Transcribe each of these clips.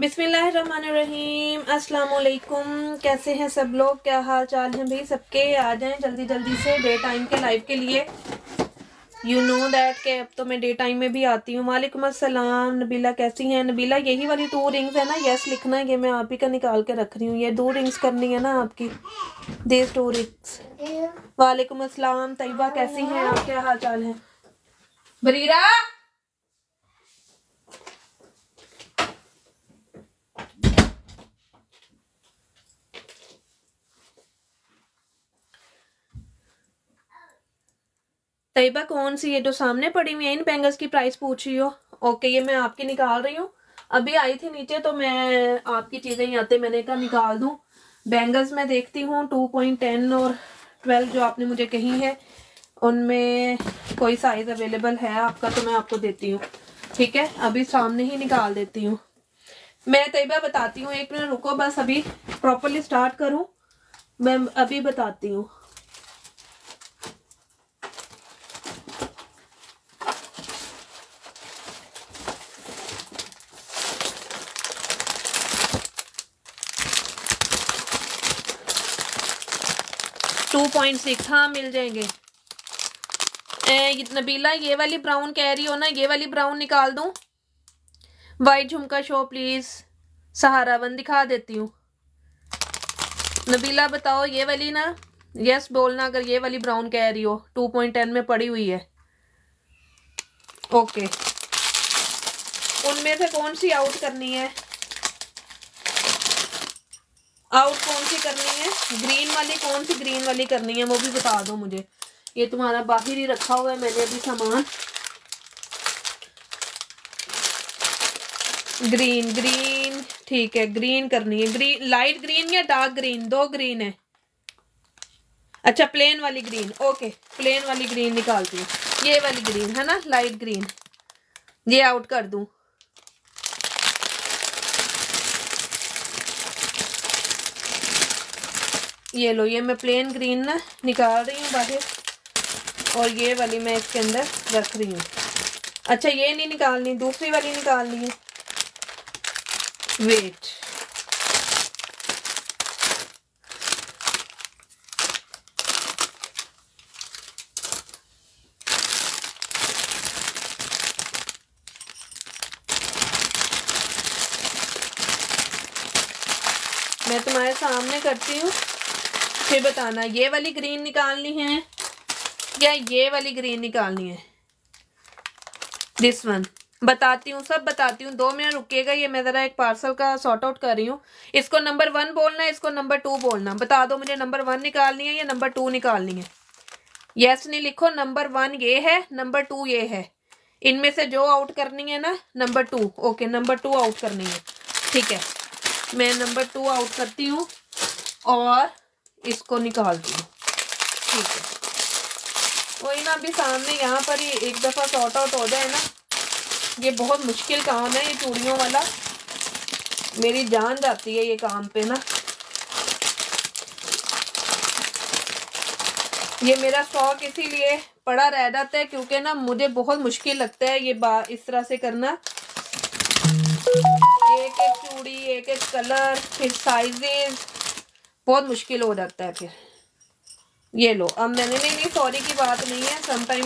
बिसमीम असलकुम कैसे हैं सब लोग क्या हाल चाल हैं भाई सबके आ जाएं जल्दी जल्दी से डे टाइम के लाइव के लिए यू नो दैट के अब तो मैं डे टाइम में भी आती हूँ वालेकुम अस्सलाम नबीला कैसी हैं नबीला यही वाली टू रिंग्स है ना यस लिखना है ये मैं आप ही का निकाल के रख रही हूँ ये दो रिंग्स करनी है ना आपकी देस टू रिंग्स वालेकुम असलम तयबा कैसी हैं आप क्या हाल चाल हैं बरीरा तयबा कौन सी है जो सामने पड़ी हुई है इन बैंगल्स की प्राइस पूछ रही हो ओके ये मैं आपकी निकाल रही हूँ अभी आई थी नीचे तो मैं आपकी चीज़ें यहाँ आते मैंने कहा निकाल दूँ बैंगल्स मैं देखती हूँ टू पॉइंट टेन और ट्वेल्व जो आपने मुझे कही है उनमें कोई साइज़ अवेलेबल है आपका तो मैं आपको देती हूँ ठीक है अभी सामने ही निकाल देती हूँ मैं तयबा बताती हूँ एक मिनट रुको बस अभी प्रॉपरली स्टार्ट करूँ मैं अभी बताती हूँ टू पॉइंट सिक्स हाँ मिल जाएंगे नबीला ये वाली ब्राउन कह रही हो ना ये वाली ब्राउन निकाल दूँ वाइट झुमका शो प्लीज़ सहारा वन दिखा देती हूँ नबीला बताओ ये वाली ना यस बोलना अगर ये वाली ब्राउन कह रही हो टू पॉइंट टेन में पड़ी हुई है ओके उनमें से कौन सी आउट करनी है आउट कौन सी करनी है ग्रीन वाली कौन सी ग्रीन वाली करनी है वो भी बता दो मुझे ये तुम्हारा बाहर ही रखा हुआ है मैंने अभी सामान ग्रीन ग्रीन ठीक है ग्रीन करनी है ग्रीन लाइट ग्रीन या डार्क ग्रीन दो ग्रीन है अच्छा प्लेन वाली ग्रीन ओके प्लेन वाली ग्रीन निकालती हूँ ये वाली ग्रीन है ना लाइट ग्रीन ये आउट कर दूँ ये लो ये मैं प्लेन ग्रीन ना निकाल रही हूँ बाहर और ये वाली मैं इसके अंदर रख रही हूँ अच्छा ये नहीं निकालनी दूसरी वाली निकालनी है वेट मैं तुम्हारे सामने करती हूँ फिर बताना ये वाली ग्रीन निकालनी है या ये वाली ग्रीन निकालनी है दिस वन बताती हूँ सब बताती हूँ दो मिनट रुकेगा ये मैं ज़रा एक पार्सल का सॉर्ट आउट कर रही हूँ इसको नंबर वन बोलना है इसको नंबर टू बोलना बता दो मुझे नंबर वन निकालनी है या नंबर टू निकालनी है यस नहीं लिखो नंबर वन ये है नंबर टू ये है इनमें से जो आउट करनी है ना number two okay number two out करनी है ठीक है मैं नंबर टू आउट करती हूँ और इसको निकाल दूँ ठीक है वही ना अभी सामने यहाँ पर ही एक दफ़ा शॉर्ट आउट हो जाए ना ये बहुत मुश्किल काम है ये चूड़ियों वाला मेरी जान जाती है ये काम पे ना ये मेरा शौक इसीलिए पड़ा रह जाता है क्योंकि ना मुझे बहुत मुश्किल लगता है ये बा इस तरह से करना एक एक चूड़ी एक एक कलर फिर साइजेस बहुत मुश्किल हो जाता है फिर ये लो अब मैंने नहीं नहीं सॉरी की बात नहीं है समटाइम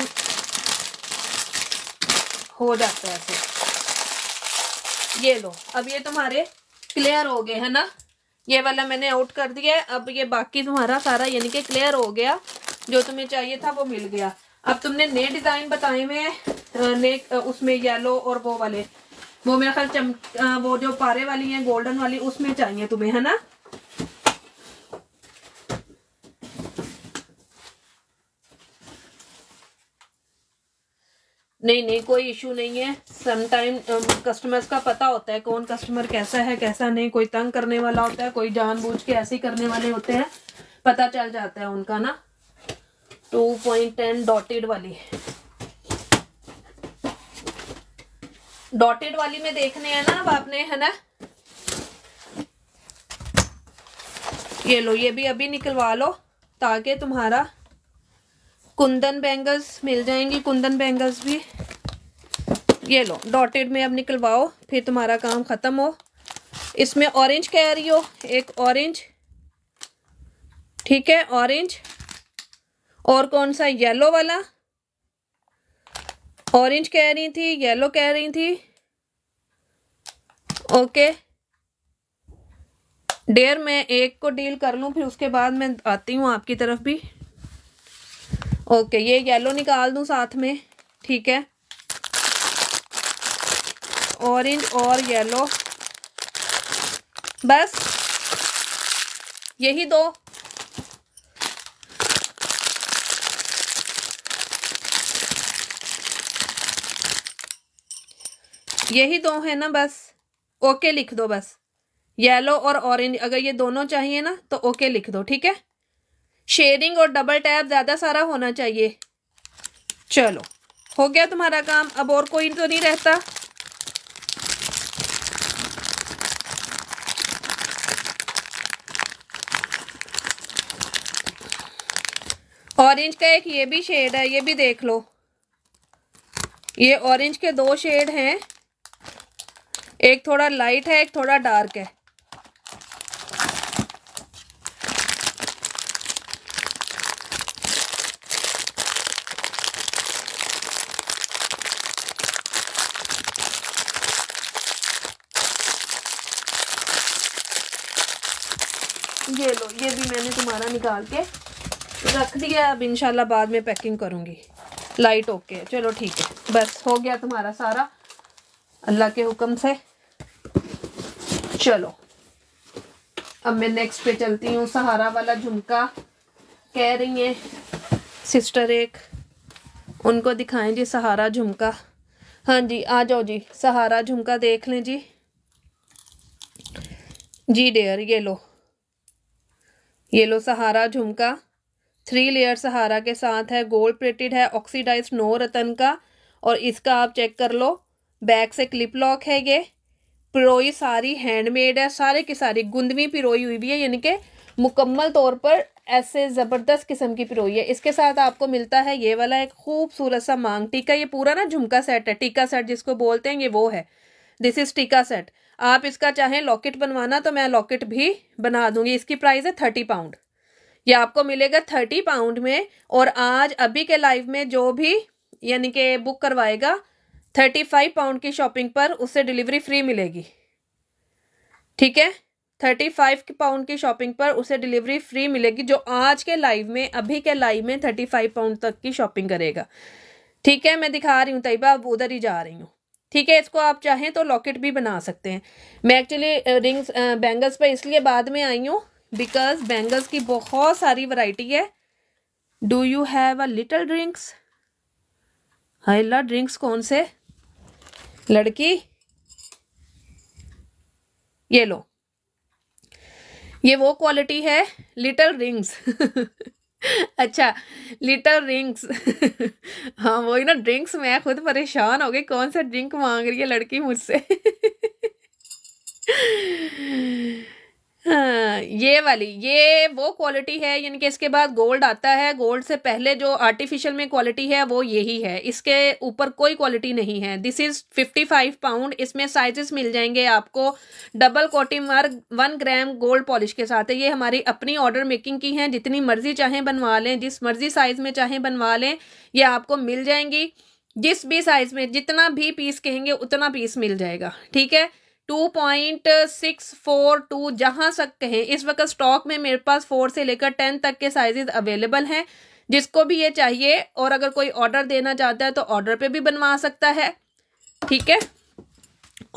हो जाता है फिर ये लो अब ये तुम्हारे क्लियर हो गए है ना ये वाला मैंने आउट कर दिया है अब ये बाकी तुम्हारा सारा यानी कि क्लियर हो गया जो तुम्हें चाहिए था वो मिल गया अब तुमने नए डिज़ाइन बताए हुए नए उसमें येलो और वो वाले वो मेरा ख्याल चम वो जो पारे वाली हैं गोल्डन वाली उसमें चाहिए तुम्हें है ना नहीं नहीं कोई इशू नहीं है समटाइम कस्टमर्स um, का पता होता है कौन कस्टमर कैसा है कैसा नहीं कोई तंग करने वाला होता है कोई जानबूझ के ऐसे ही करने वाले होते हैं पता चल जाता है उनका ना टू पॉइंट टेन डॉटेड वाली डॉटेड वाली में देखने हैं ना अब आपने है ना ये लो ये भी अभी निकलवा लो ताकि तुम्हारा कुंदन बैंगल्स मिल जाएंगी कुंदन बैंगल्स भी ये लो डॉटेड में अब निकलवाओ फिर तुम्हारा काम ख़त्म हो इसमें ऑरेंज कह रही हो एक ऑरेंज ठीक है ऑरेंज और कौन सा येलो वाला ऑरेंज कह रही थी येलो कह रही थी ओके डेयर मैं एक को डील कर लूँ फिर उसके बाद मैं आती हूँ आपकी तरफ भी ओके ये येलो निकाल दूं साथ में ठीक है ऑरेंज और येलो बस यही दो यही दो है ना बस ओके लिख दो बस येलो और ऑरेंज अगर ये दोनों चाहिए ना तो ओके लिख दो ठीक है शेयरिंग और डबल टैप ज़्यादा सारा होना चाहिए चलो हो गया तुम्हारा काम अब और कोई तो नहीं रहता ऑरेंज का एक ये भी शेड है ये भी देख लो ये ऑरेंज के दो शेड हैं एक थोड़ा लाइट है एक थोड़ा डार्क है ये लो ये भी मैंने तुम्हारा निकाल के रख दिया अब इनशाला बाद में पैकिंग करूँगी लाइट ओके है चलो ठीक है बस हो गया तुम्हारा सारा अल्लाह के हुक्म से चलो अब मैं नेक्स्ट पे चलती हूँ सहारा वाला झुमका कह रही हैं सिस्टर एक उनको दिखाएं जी सहारा झुमका हाँ जी आ जाओ जी सहारा झुमका देख लें जी जी डेयर ये लो येलो सहारा झुमका थ्री लेयर सहारा के साथ है गोल्ड प्लेटेड है ऑक्सीडाइज नो रतन का और इसका आप चेक कर लो बैक से क्लिप लॉक है ये पिरोई सारी हैंडमेड है सारे की सारी गुंदमी पिरोई हुई भी है यानी कि मुकम्मल तौर पर ऐसे ज़बरदस्त किस्म की पिरोई है इसके साथ आपको मिलता है ये वाला एक खूबसूरत सा मांग टीका ये पूरा ना झुमका सेट है टीका सेट जिसको बोलते हैं ये वो है दिस इज टीका सेट आप इसका चाहें लॉकेट बनवाना तो मैं लॉकेट भी बना दूंगी इसकी प्राइस है थर्टी पाउंड ये आपको मिलेगा थर्टी पाउंड में और आज अभी के लाइव में जो भी यानी कि बुक करवाएगा थर्टी फाइव पाउंड की शॉपिंग पर उससे डिलीवरी फ्री मिलेगी ठीक है थर्टी फाइव पाउंड की शॉपिंग पर उसे डिलीवरी फ्री मिलेगी जो आज के लाइव में अभी के लाइव में थर्टी फाइव पाउंड तक की शॉपिंग करेगा ठीक है मैं दिखा रही हूँ तयबा अब उधर ही जा रही हूँ ठीक है इसको आप चाहें तो लॉकेट भी बना सकते हैं मैं एक्चुअली रिंग्स बैंगल्स पर इसलिए बाद में आई हूँ बिकॉज बैंगल्स की बहुत सारी वराइटी है do you have a little drinks हेला ड्रिंक्स कौन से लड़की ये लो ये वो क्वालिटी है लिटल रिंग्स अच्छा लिटल ड्रिंक्स हाँ वही ना ड्रिंक्स मैं खुद परेशान हो गई कौन सा ड्रिंक मांग रही है लड़की मुझसे हाँ, ये वाली ये वो क्वालिटी है यानी कि इसके बाद गोल्ड आता है गोल्ड से पहले जो आर्टिफिशियल में क्वालिटी है वो यही है इसके ऊपर कोई क्वालिटी नहीं है this is fifty five pound इसमें साइजेस मिल जाएंगे आपको double coating work one gram gold polish के साथ है ये हमारी अपनी ऑर्डर मेकिंग की है जितनी मर्जी चाहें बनवा लें जिस मर्जी साइज़ में चाहें बनवा लें ये आपको मिल जाएंगी जिस भी साइज़ में जितना भी पीस कहेंगे उतना पीस मिल जाएगा ठीक है two point six four two जहाँ तक कहें इस वक्त स्टॉक में मेरे पास फोर से लेकर टेन तक के साइजेज अवेलेबल हैं जिसको भी ये चाहिए और अगर कोई ऑर्डर देना चाहता है तो ऑर्डर पे भी बनवा सकता है ठीक है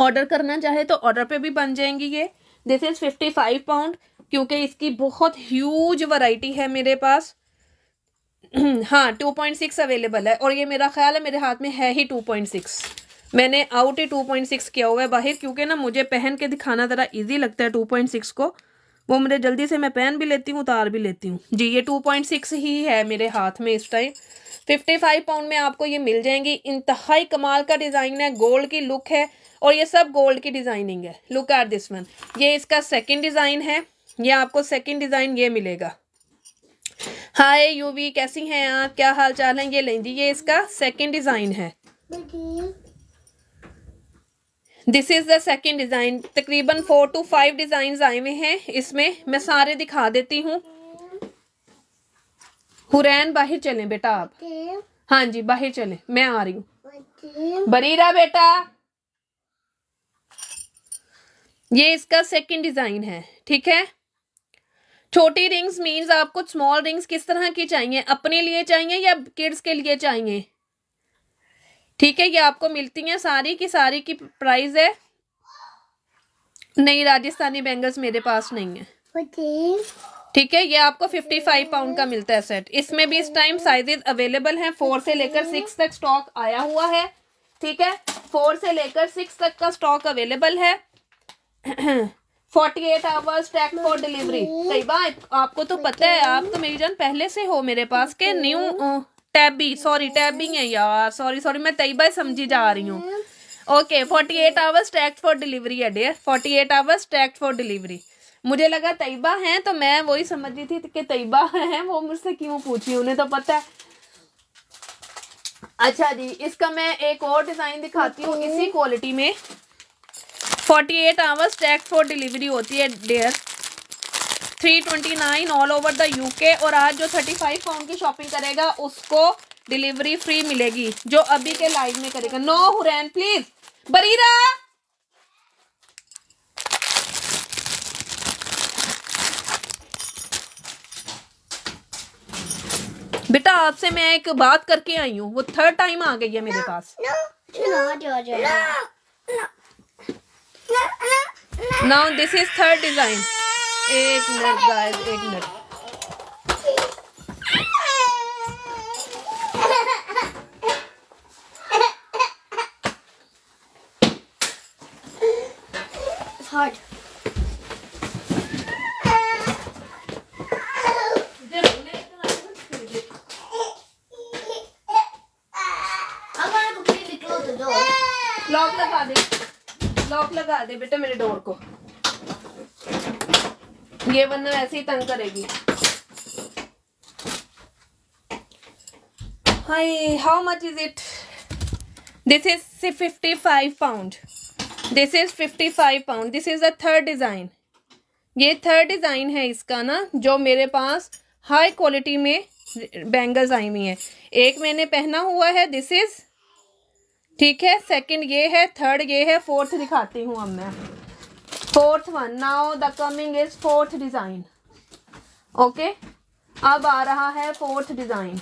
ऑर्डर करना चाहे तो ऑर्डर पे भी बन जाएंगी ये this is fifty five pound क्योंकि इसकी बहुत ह्यूज वैरायटी है मेरे पास हाँ टू पॉइंट सिक्स अवेलेबल है और ये मेरा ख्याल है मेरे हाथ में है ही टू पॉइंट सिक्स मैंने आउट ही 2.6 किया हुआ है बाहर क्योंकि ना मुझे पहन के दिखाना ज़रा इजी लगता है 2.6 को वो मुझे जल्दी से मैं पहन भी लेती हूँ उतार भी लेती हूँ जी ये 2.6 ही है मेरे हाथ में इस टाइम 55 पाउंड में आपको ये मिल जाएंगी इंतहाई कमाल का डिज़ाइन है गोल्ड की लुक है और ये सब गोल्ड की डिज़ाइनिंग है लुक एट दिस वन ये इसका सेकेंड डिज़ाइन है ये आपको सेकेंड डिज़ाइन ये मिलेगा हाय यूवी कैसी हैं आप क्या हाल चाल है ये लेंगी ये इसका सेकेंड डिज़ाइन है this is the second design तकरीबन फोर टू फाइव डिज़ाइन आए हुए हैं इसमें मैं सारे दिखा देती हूँ हुरैन बाहर चलें बेटा आप हाँ जी बाहर चलें मैं आ रही हूँ बरीरा बेटा ये इसका सेकंड डिज़ाइन है ठीक है छोटी रिंग्स मीन्स आपको स्मॉल रिंग्स किस तरह की चाहिए अपने लिए चाहिए या किड्स के लिए चाहिए ठीक है ये आपको मिलती हैं सारी की सारी की प्राइस है नहीं राजस्थानी बैंगल्स मेरे पास नहीं है ठीक है ये आपको 55 पाउंड का मिलता है सेट इसमें भी इस टाइम साइजेस अवेलेबल हैं फोर से लेकर सिक्स तक स्टॉक आया हुआ है ठीक है फोर से लेकर सिक्स तक का स्टॉक अवेलेबल है forty eight hours take for delivery कई बार आपको तो पता है आप तो मेरी जान पहले से हो मेरे पास के न्यू टैबी सॉरी टैबी है यार सॉरी सॉरी मैं तई बार समझी जा रही हूँ okay forty eight hours takes for delivery है dear forty eight hours takes for delivery मुझे लगा तयबा हैं तो मैं वही समझ रही थी कि तयबा हैं वो मुझसे क्यों पूछी उन्हें तो पता है अच्छा जी इसका मैं एक और डिज़ाइन दिखाती हूँ इसी क्वालिटी में forty eight hours takes for delivery होती है dear three twenty nine all over the UK और आज जो थर्टी फाइव पाउंड की शॉपिंग करेगा उसको डिलीवरी फ्री मिलेगी जो अभी के लाइव में करेगा नो हुरैन प्लीज बरीरा बेटा आपसे मैं एक बात करके आई हूँ वो थर्ड टाइम आ गई है मेरे ना, पास now this is third design एक मिनट गाइस एक मिनट लॉक लगा दे लॉक लगा दे बेटा मेरे डोर को ये बंदा ऐसे ही तंग करेगी hi how much is it this is fifty five pound this is fifty five pound this is a third design ये थर्ड डिज़ाइन है इसका ना जो मेरे पास हाई क्वालिटी में बैंगल्स आई हुई है एक मैंने पहना हुआ है दिस इज़ ठीक है सेकंड ये है थर्ड ये है फोर्थ दिखाती हूँ अब मैं fourth one now the coming is fourth design okay अब आ रहा है फोर्थ डिजाइन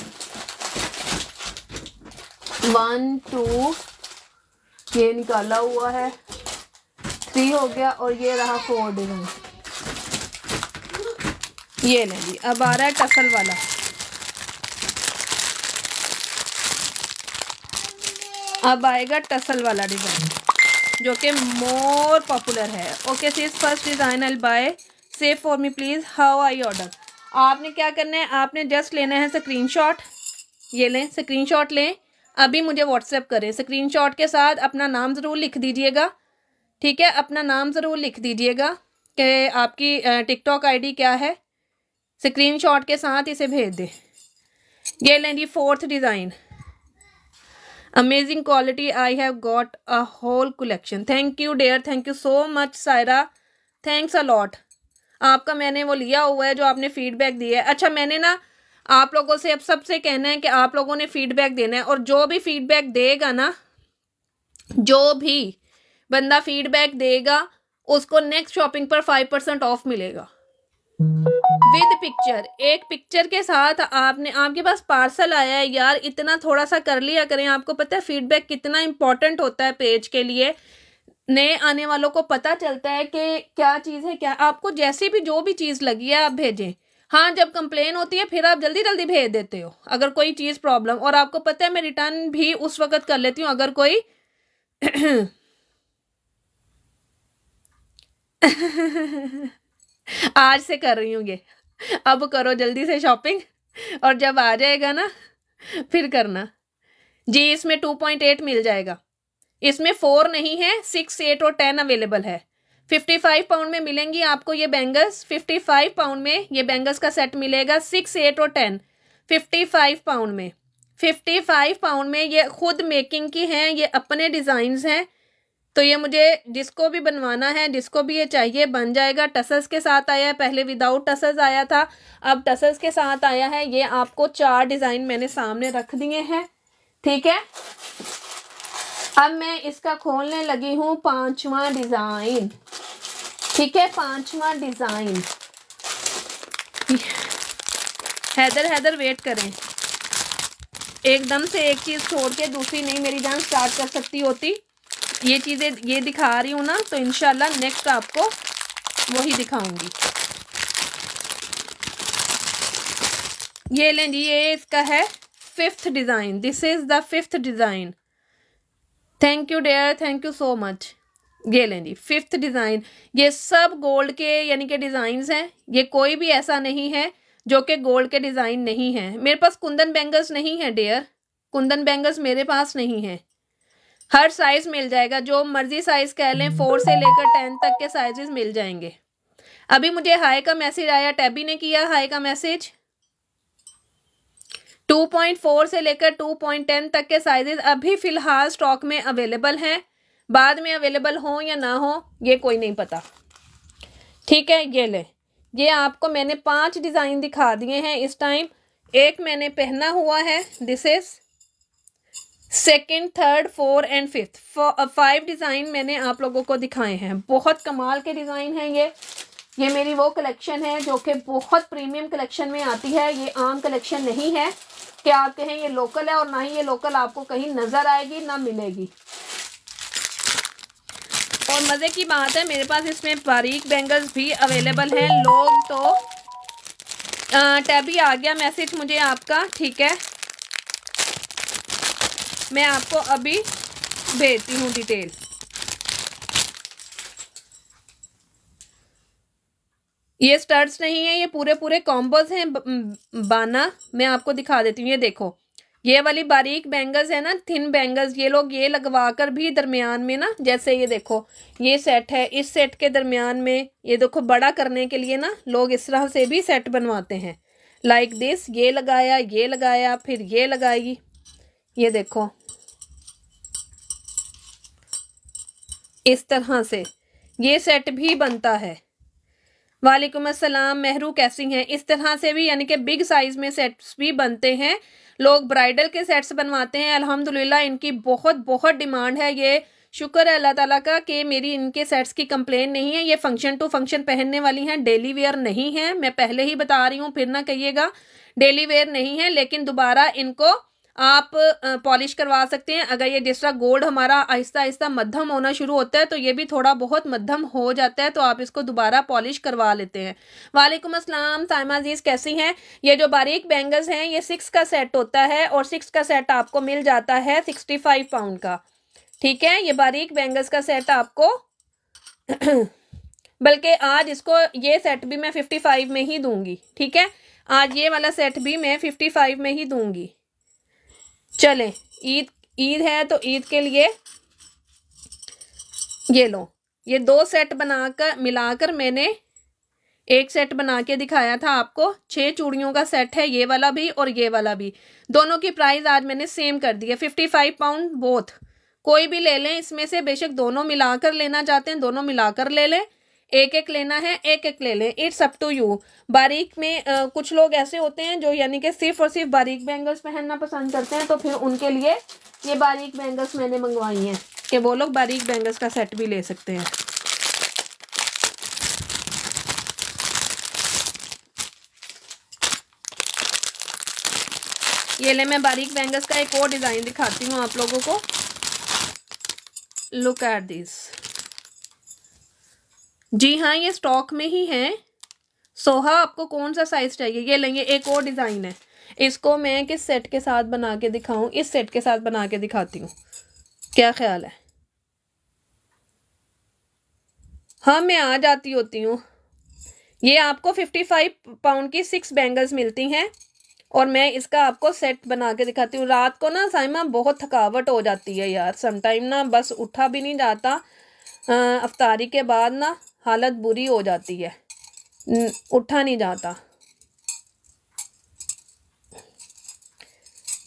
वन टू ये निकाला हुआ है थ्री हो गया और ये रहा फोर डिजाइन ये नहीं अब आ रहा है टसल वाला अब आएगा टसल वाला डिजाइन जो कि मोर पॉपुलर है okay sees first design I buy save for me please how I order आपने क्या करना है आपने जस्ट लेना है स्क्रीनशॉट ये लें स्क्रीनशॉट लें अभी मुझे व्हाट्सएप करें स्क्रीनशॉट के साथ अपना नाम ज़रूर लिख दीजिएगा ठीक है अपना नाम ज़रूर लिख दीजिएगा कि आपकी टिकटॉक आईडी क्या है स्क्रीनशॉट के साथ इसे भेज दें ये लें जी fourth design amazing quality I have got a whole collection thank you dear thank you so much Saira thanks a lot आपका मैंने वो लिया हुआ है जो आपने फीडबैक दिया है अच्छा मैंने ना आप लोगों से अब सबसे कहना है कि आप लोगों ने फीडबैक देना है और जो भी फीडबैक देगा ना जो भी बंदा फीडबैक देगा उसको नेक्स्ट शॉपिंग पर फाइव परसेंट ऑफ मिलेगा विद पिक्चर एक पिक्चर के साथ आपने आपके पास पार्सल आया है यार इतना थोड़ा सा कर लिया करें आपको पता है फीडबैक कितना इंपॉर्टेंट होता है पेज के लिए नए आने वालों को पता चलता है कि क्या चीज़ है क्या आपको जैसी भी जो भी चीज़ लगी है आप भेजें हाँ जब कंप्लेन होती है फिर आप जल्दी जल्दी भेज देते हो अगर कोई चीज़ प्रॉब्लम और आपको पता है मैं रिटर्न भी उस वक़्त कर लेती हूँ अगर कोई आज से कर रही हूँ ये अब करो जल्दी से शॉपिंग और जब आ जाएगा ना फिर करना जी इसमें टू पॉइंट एट मिल जाएगा इसमें फोर नहीं है सिक्स एट और टेन अवेलेबल है फिफ्टी फाइव पाउंड में मिलेंगी आपको ये बैंगल्स फिफ्टी फाइव पाउंड में ये बैंगल्स का सेट मिलेगा सिक्स एट और टेन फिफ्टी फाइव पाउंड में फिफ्टी फाइव पाउंड में ये खुद मेकिंग की हैं ये अपने डिजाइन हैं तो ये मुझे जिसको भी बनवाना है जिसको भी ये चाहिए बन जाएगा टसल्स के साथ आया है पहले विदाउट टसल्स आया था अब टसल्स के साथ आया है ये आपको चार डिज़ाइन मैंने सामने रख दिए हैं ठीक है अब मैं इसका खोलने लगी हूँ पांचवा डिज़ाइन ठीक है पांचवा डिज़ाइन हैदर हैदर वेट करें एकदम से एक चीज़ छोड़ के दूसरी नहीं मेरी जान स्टार्ट कर सकती होती ये चीज़ें ये दिखा रही हूँ ना तो इन नेक्स्ट आपको वही दिखाऊंगी ये लें जी ये इसका है fifth design this is the fifth design thank you dear thank you so much ये लें जी फिफ्थ डिज़ाइन ये सब गोल्ड के यानी के डिज़ाइन हैं ये कोई भी ऐसा नहीं है जो कि गोल्ड के डिज़ाइन नहीं है मेरे पास कुंदन बैंगल्स नहीं है डेयर कुंदन बैंगल्स मेरे पास नहीं है हर साइज मिल जाएगा जो मर्जी साइज कह लें फोर से लेकर टेन तक के साइजेस मिल जाएंगे अभी मुझे हाई का मैसेज आया टैबी ने किया हाई का मैसेज 2.4 से लेकर 2.10 तक के साइजेस अभी फ़िलहाल स्टॉक में अवेलेबल हैं बाद में अवेलेबल हो या ना हो ये कोई नहीं पता ठीक है ये ले ये आपको मैंने पांच डिज़ाइन दिखा दिए हैं इस टाइम एक मैंने पहना हुआ है this is second third four and fifth five design मैंने आप लोगों को दिखाए हैं बहुत कमाल के डिज़ाइन हैं ये ये मेरी वो कलेक्शन है जो कि बहुत प्रीमियम कलेक्शन में आती है ये आम कलेक्शन नहीं है कि आप कहें ये लोकल है और ना ही ये लोकल आपको कहीं नज़र आएगी ना मिलेगी और मज़े की बात है मेरे पास इसमें बारीक बैंगल्स भी अवेलेबल हैं लोग तो टैबी आ गया मैसेज मुझे आपका ठीक है मैं आपको अभी भेजती हूँ डिटेल ये स्टर्ट्स नहीं है ये पूरे पूरे कॉम्बोज हैं बाना मैं आपको दिखा देती हूँ ये देखो ये वाली बारीक बैंगल्स है ना थिन बैंगल्स ये लोग ये लगवा कर भी दरमियान में ना जैसे ये देखो ये सेट है इस सेट के दरमियान में ये देखो बड़ा करने के लिए ना लोग इस तरह से भी सेट बनवाते हैं लाइक like दिस ये लगाया ये लगाया फिर ये लगाई ये देखो इस तरह से ये सेट भी बनता है वालेकुम असलम मेहरू कैसी हैं इस तरह से भी यानी कि बिग साइज़ में सेट्स भी बनते हैं लोग ब्राइडल के सेट्स बनवाते हैं अल्हम्दुलिल्लाह इनकी बहुत बहुत डिमांड है ये शुक्र है अल्लाह ताला का कि मेरी इनके सेट्स की कंप्लेन नहीं है ये फंक्शन टू फंक्शन पहनने वाली हैं डेली वेयर नहीं है मैं पहले ही बता रही हूँ फिर ना कहिएगा डेली वेयर नहीं है लेकिन दोबारा इनको आप पॉलिश करवा सकते हैं अगर ये जिस तरह गोल्ड हमारा आहिस्ता आहिस्ता मध्यम होना शुरू होता है तो ये भी थोड़ा बहुत मध्यम हो जाता है तो आप इसको दोबारा पॉलिश करवा लेते हैं वालेकुम असलम साइमा अजीज़ कैसी हैं ये जो बारीक बैंगल्स हैं ये सिक्स का सेट होता है और सिक्स का सेट आपको मिल जाता है सिक्सटी फाइव पाउंड का ठीक है ये बारीक बैंगल्स का सेट आपको बल्कि आज इसको ये सेट भी मैं फिफ्टी फाइव में ही दूंगी ठीक है आज ये वाला सेट भी मैं फिफ्टी फाइव में ही दूंगी चले ईद ईद है तो ईद के लिए ये लो ये दो सेट बनाकर मिलाकर मैंने एक सेट बना के दिखाया था आपको छह चूड़ियों का सेट है ये वाला भी और ये वाला भी दोनों की प्राइस आज मैंने सेम कर दी है फिफ्टी फाइव पाउंड बोथ कोई भी ले लें इसमें से बेशक दोनों मिलाकर लेना चाहते हैं दोनों मिलाकर ले लें एक एक लेना है एक एक ले लें इट्स अप टू यू बारीक में आ, कुछ लोग ऐसे होते हैं जो यानी कि सिर्फ और सिर्फ बारीक बैंगल्स पहनना पसंद करते हैं तो फिर उनके लिए ये बारीक बैंगल्स मैंने मंगवाई हैं कि वो लोग बारीक बैंगल्स का सेट भी ले सकते हैं ये ले मैं बारीक बैंगल्स का एक और डिज़ाइन दिखाती हूँ आप लोगों को लुक एट दिस जी हाँ ये स्टॉक में ही है सोहा आपको कौन सा साइज चाहिए ये लेंगे एक और डिज़ाइन है इसको मैं किस सेट के साथ बना के दिखाऊं इस सेट के साथ बना के दिखाती हूँ क्या ख्याल है हाँ मैं आ जाती होती हूँ ये आपको फिफ्टी फाइव पाउंड की सिक्स बैंगल्स मिलती हैं और मैं इसका आपको सेट बना के दिखाती हूँ रात को ना साइमा बहुत थकावट हो जाती है यार समटाइम ना बस उठा भी नहीं जाता अफ्तारी के बाद ना हालत बुरी हो जाती है उठा नहीं जाता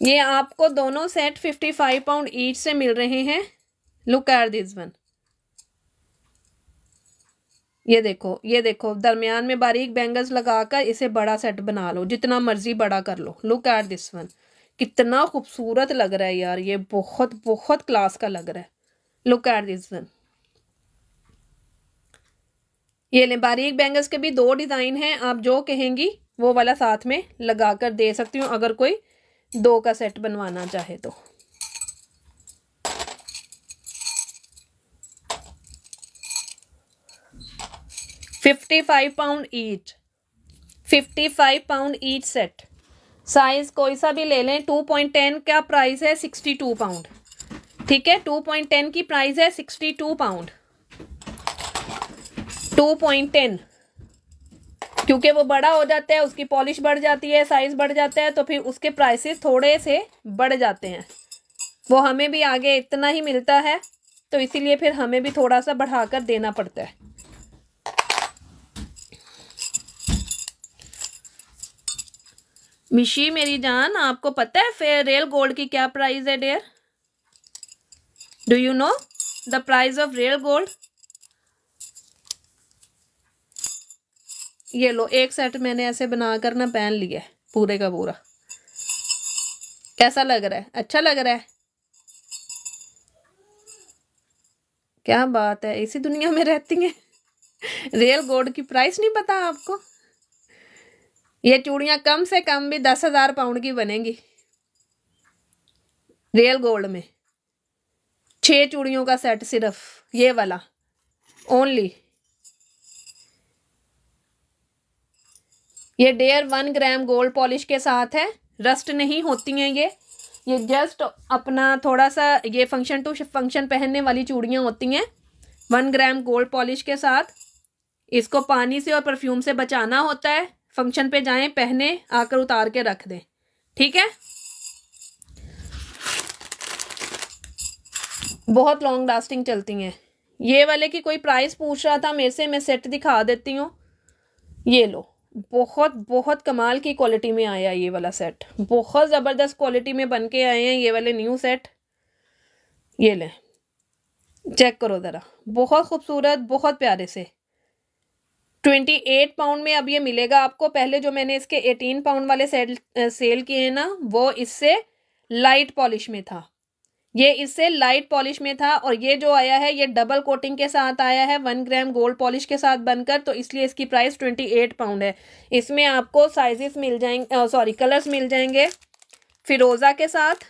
ये आपको दोनों set fifty five pound each से मिल रहे हैं लुक एट दिस वन ये देखो ये देखो दरमियान में बारीक बैंगल्स लगाकर इसे बड़ा सेट बना लो जितना मर्जी बड़ा कर लो लुक एट दिस वन कितना खूबसूरत लग रहा है यार ये बहुत बहुत क्लास का लग रहा है लुक एट दिस वन ये लें बारीक बैंगल्स के भी दो डिज़ाइन हैं आप जो कहेंगी वो वाला साथ में लगा कर दे सकती हूँ अगर कोई दो का सेट बनवाना चाहे तो fifty five pound each fifty five pound each set size कोई सा भी ले लें टू पॉइंट टेन का प्राइस है सिक्सटी टू पाउंड ठीक है टू पॉइंट टेन की प्राइस है sixty two pound two point ten क्योंकि वो बड़ा हो जाता है उसकी पॉलिश बढ़ जाती है साइज बढ़ जाता है तो फिर उसके प्राइसेस थोड़े से बढ़ जाते हैं वो हमें भी आगे इतना ही मिलता है तो इसीलिए फिर हमें भी थोड़ा सा बढ़ा कर देना पड़ता है मिशी मेरी जान आपको पता है फेयर रेल गोल्ड की क्या प्राइस है dear do you know the price of real gold ये लो एक सेट मैंने ऐसे बना कर ना पहन लिया है पूरे का पूरा कैसा लग रहा है अच्छा लग रहा है क्या बात है इसी दुनिया में रहती हैं रियल गोल्ड की प्राइस नहीं पता आपको ये चूड़ियाँ कम से कम भी दस हज़ार पाउंड की बनेंगी रियल गोल्ड में छह चूड़ियों का सेट सिर्फ ये वाला ओनली ये dear one gram gold polish के साथ है रस्ट नहीं होती हैं ये ये जस्ट अपना थोड़ा सा ये फंक्शन टू फंक्शन पहनने वाली चूड़ियाँ होती हैं वन ग्राम गोल्ड पॉलिश के साथ इसको पानी से और परफ्यूम से बचाना होता है फंक्शन पे जाएं पहने आकर उतार के रख दें ठीक है बहुत लॉन्ग लास्टिंग चलती हैं ये वाले की कोई प्राइस पूछ रहा था मेरे से मैं सेट दिखा देती हूँ ये लो बहुत बहुत कमाल की क्वालिटी में आया ये वाला सेट बहुत ज़बरदस्त क्वालिटी में बन के आए हैं ये वाले न्यू सेट ये लें चेक करो ज़रा बहुत खूबसूरत बहुत प्यारे से ट्वेंटी एट पाउंड में अब ये मिलेगा आपको पहले जो मैंने इसके एटीन पाउंड वाले सेल सेल किए हैं ना वो इससे लाइट पॉलिश में था ये इससे लाइट पॉलिश में था और ये जो आया है ये डबल कोटिंग के साथ आया है वन ग्राम गोल्ड पॉलिश के साथ बनकर तो इसलिए इसकी प्राइस ट्वेंटी एट पाउंड है इसमें आपको साइजेस मिल जाएंगे सॉरी कलर्स मिल जाएंगे फिरोज़ा के साथ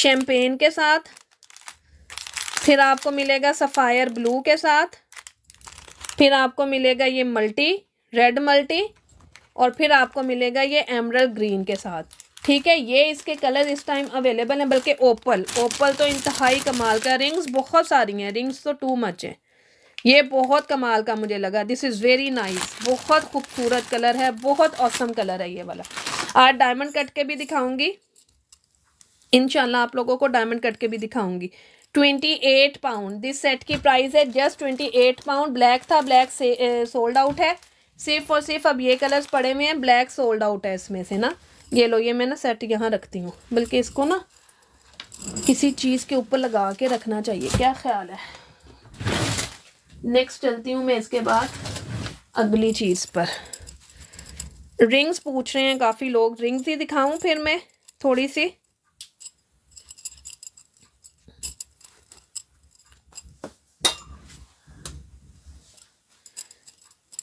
शैम्पेन के साथ फिर आपको मिलेगा सफ़ायर ब्लू के साथ फिर आपको मिलेगा ये मल्टी रेड मल्टी और फिर आपको मिलेगा ये एमरल ग्रीन के साथ ठीक है ये इसके कलर इस टाइम अवेलेबल हैं बल्कि ओपल ओपल तो इंतहाई कमाल का रिंग्स बहुत सारी हैं रिंग्स तो टू मच हैं ये बहुत कमाल का मुझे लगा दिस इज़ वेरी नाइस बहुत खूबसूरत कलर है बहुत औसम कलर है ये वाला आज डायमंड कट के भी दिखाऊंगी इनशाला आप लोगों को डायमंड कट के भी दिखाऊंगी twenty eight pound this set की प्राइस है just twenty eight pound black था ब्लैक से सोल्ड eh, आउट है सिर्फ और सिर्फ अब ये कलर्स पड़े हुए हैं ब्लैक सोल्ड आउट है इसमें से ना ये लो ये मैं ना सेट यहाँ रखती हूँ बल्कि इसको ना किसी चीज़ के ऊपर लगा के रखना चाहिए क्या ख्याल है नेक्स्ट चलती हूँ मैं इसके बाद अगली चीज़ पर रिंग्स पूछ रहे हैं काफ़ी लोग रिंग्स ही दिखाऊं फिर मैं थोड़ी सी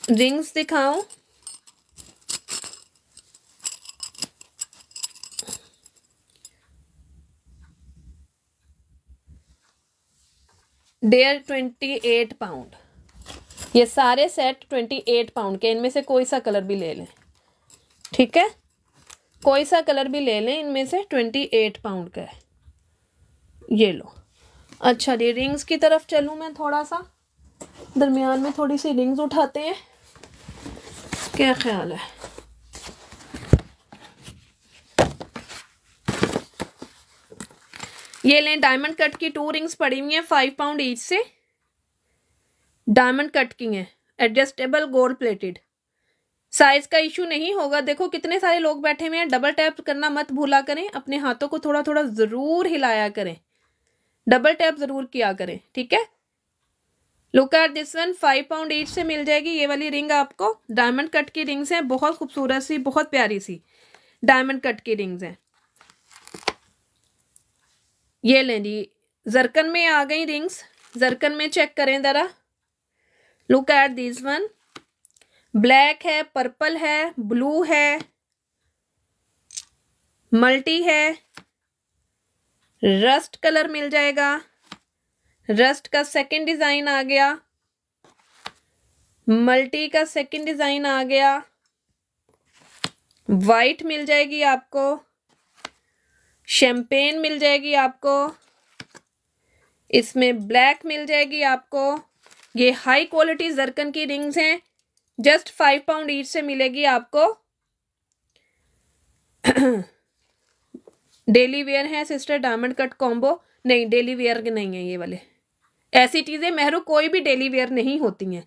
रिंग्स दिखाऊं डेयर ट्वेंटी एट पाउंड ये सारे सेट ट्वेंटी एट पाउंड के इनमें से कोई सा कलर भी ले लें ठीक है कोई सा कलर भी ले लें इनमें से ट्वेंटी एट पाउंड का है ये लो अच्छा जी रिंग्स की तरफ चलूँ मैं थोड़ा सा दरमियान में थोड़ी सी रिंग्स उठाते हैं क्या ख्याल है ये लें डायमंड कट की टू रिंग्स पड़ी हुई हैं फाइव पाउंड ईच से डायमंड कट की हैं एडजस्टेबल गोल्ड प्लेटेड साइज का इशू नहीं होगा देखो कितने सारे लोग बैठे हुए हैं डबल टैप करना मत भूला करें अपने हाथों को थोड़ा थोड़ा ज़रूर हिलाया करें डबल टैप ज़रूर किया करें ठीक है look at this one five pound each से मिल जाएगी ये वाली रिंग आपको डायमंड कट की रिंग्स हैं बहुत खूबसूरत सी बहुत प्यारी सी डायमंड कट की रिंग्स हैं ये लें जी जरकन में आ गई रिंग्स जरकन में चेक करें ज़रा look at this one black है पर्पल है ब्लू है मल्टी है रस्ट कलर मिल जाएगा रस्ट का सेकंड डिज़ाइन आ गया मल्टी का सेकंड डिज़ाइन आ गया वाइट मिल जाएगी आपको शैम्पेन मिल जाएगी आपको इसमें ब्लैक मिल जाएगी आपको ये हाई क्वालिटी जरकन की रिंग्स हैं जस्ट फाइव पाउंड ईट से मिलेगी आपको डेली वेयर है सिस्टर डायमंड कट कॉम्बो नहीं डेली वेयर नहीं है ये वाले ऐसी चीज़ें मेहरू कोई भी डेली वेयर नहीं होती हैं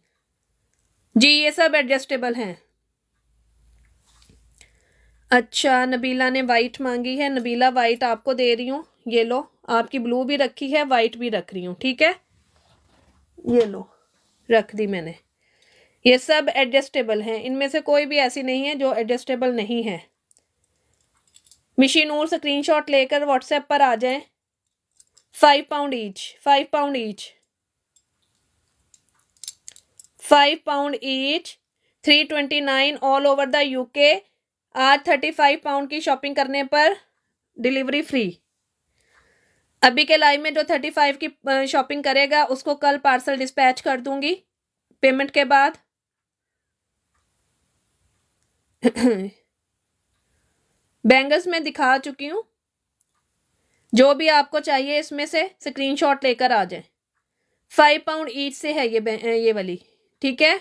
जी ये सब एडजस्टेबल हैं अच्छा नबीला ने वाइट मांगी है नबीला वाइट आपको दे रही हूँ ये लो आपकी ब्लू भी रखी है वाइट भी रख रही हूँ ठीक है ये लो रख दी मैंने ये सब एडजस्टेबल हैं इनमें से कोई भी ऐसी नहीं है जो एडजस्टेबल नहीं है मिशी नूर स्क्रीनशॉट लेकर व्हाट्सएप पर आ जाएं five pound each five pound each five pound each three twenty nine all over the UK आज थर्टी फाइव पाउंड की शॉपिंग करने पर डिलीवरी फ्री अभी के लाइव में जो थर्टी फाइव की शॉपिंग करेगा उसको कल पार्सल डिस्पैच कर दूंगी पेमेंट के बाद बैंगल्स में दिखा चुकी हूँ जो भी आपको चाहिए इसमें से स्क्रीनशॉट लेकर आ जाए फाइव पाउंड ईच से है ये ये वाली ठीक है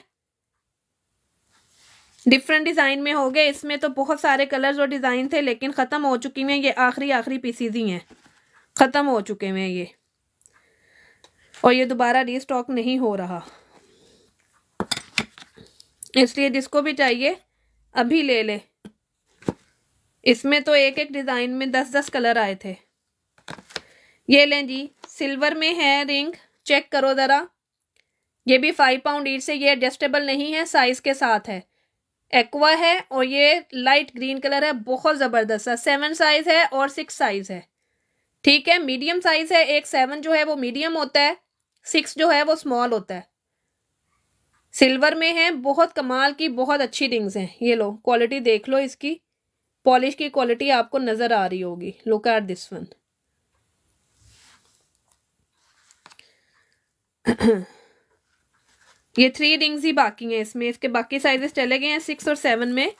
डिफरेंट डिज़ाइन में हो गए इसमें तो बहुत सारे कलर्स और डिज़ाइन थे लेकिन ख़त्म हो चुकी हैं ये आखिरी आखिरी पीसीज ही हैं ख़त्म हो चुके हैं ये और ये दोबारा स्टॉक नहीं हो रहा इसलिए जिसको भी चाहिए अभी ले ले इसमें तो एक एक डिज़ाइन में दस दस कलर आए थे ये लें जी सिल्वर में है रिंग चेक करो ज़रा ये भी फाइव पाउंड ईट से ये एडजस्टेबल नहीं है साइज़ के साथ है एक्वा है और ये लाइट ग्रीन कलर है बहुत ज़बरदस्त है सेवन साइज़ है और सिक्स साइज़ है ठीक है मीडियम साइज़ है एक सेवन जो है वो मीडियम होता है सिक्स जो है वो स्मॉल होता है सिल्वर में है बहुत कमाल की बहुत अच्छी रिंग्स हैं ये लो क्वालिटी देख लो इसकी पॉलिश की क्वालिटी आपको नज़र आ रही होगी लुक एट दिस वन ये थ्री रिंग्स ही बाकी हैं इसमें इसके बाकी साइजेस चले गए हैं सिक्स और सेवन में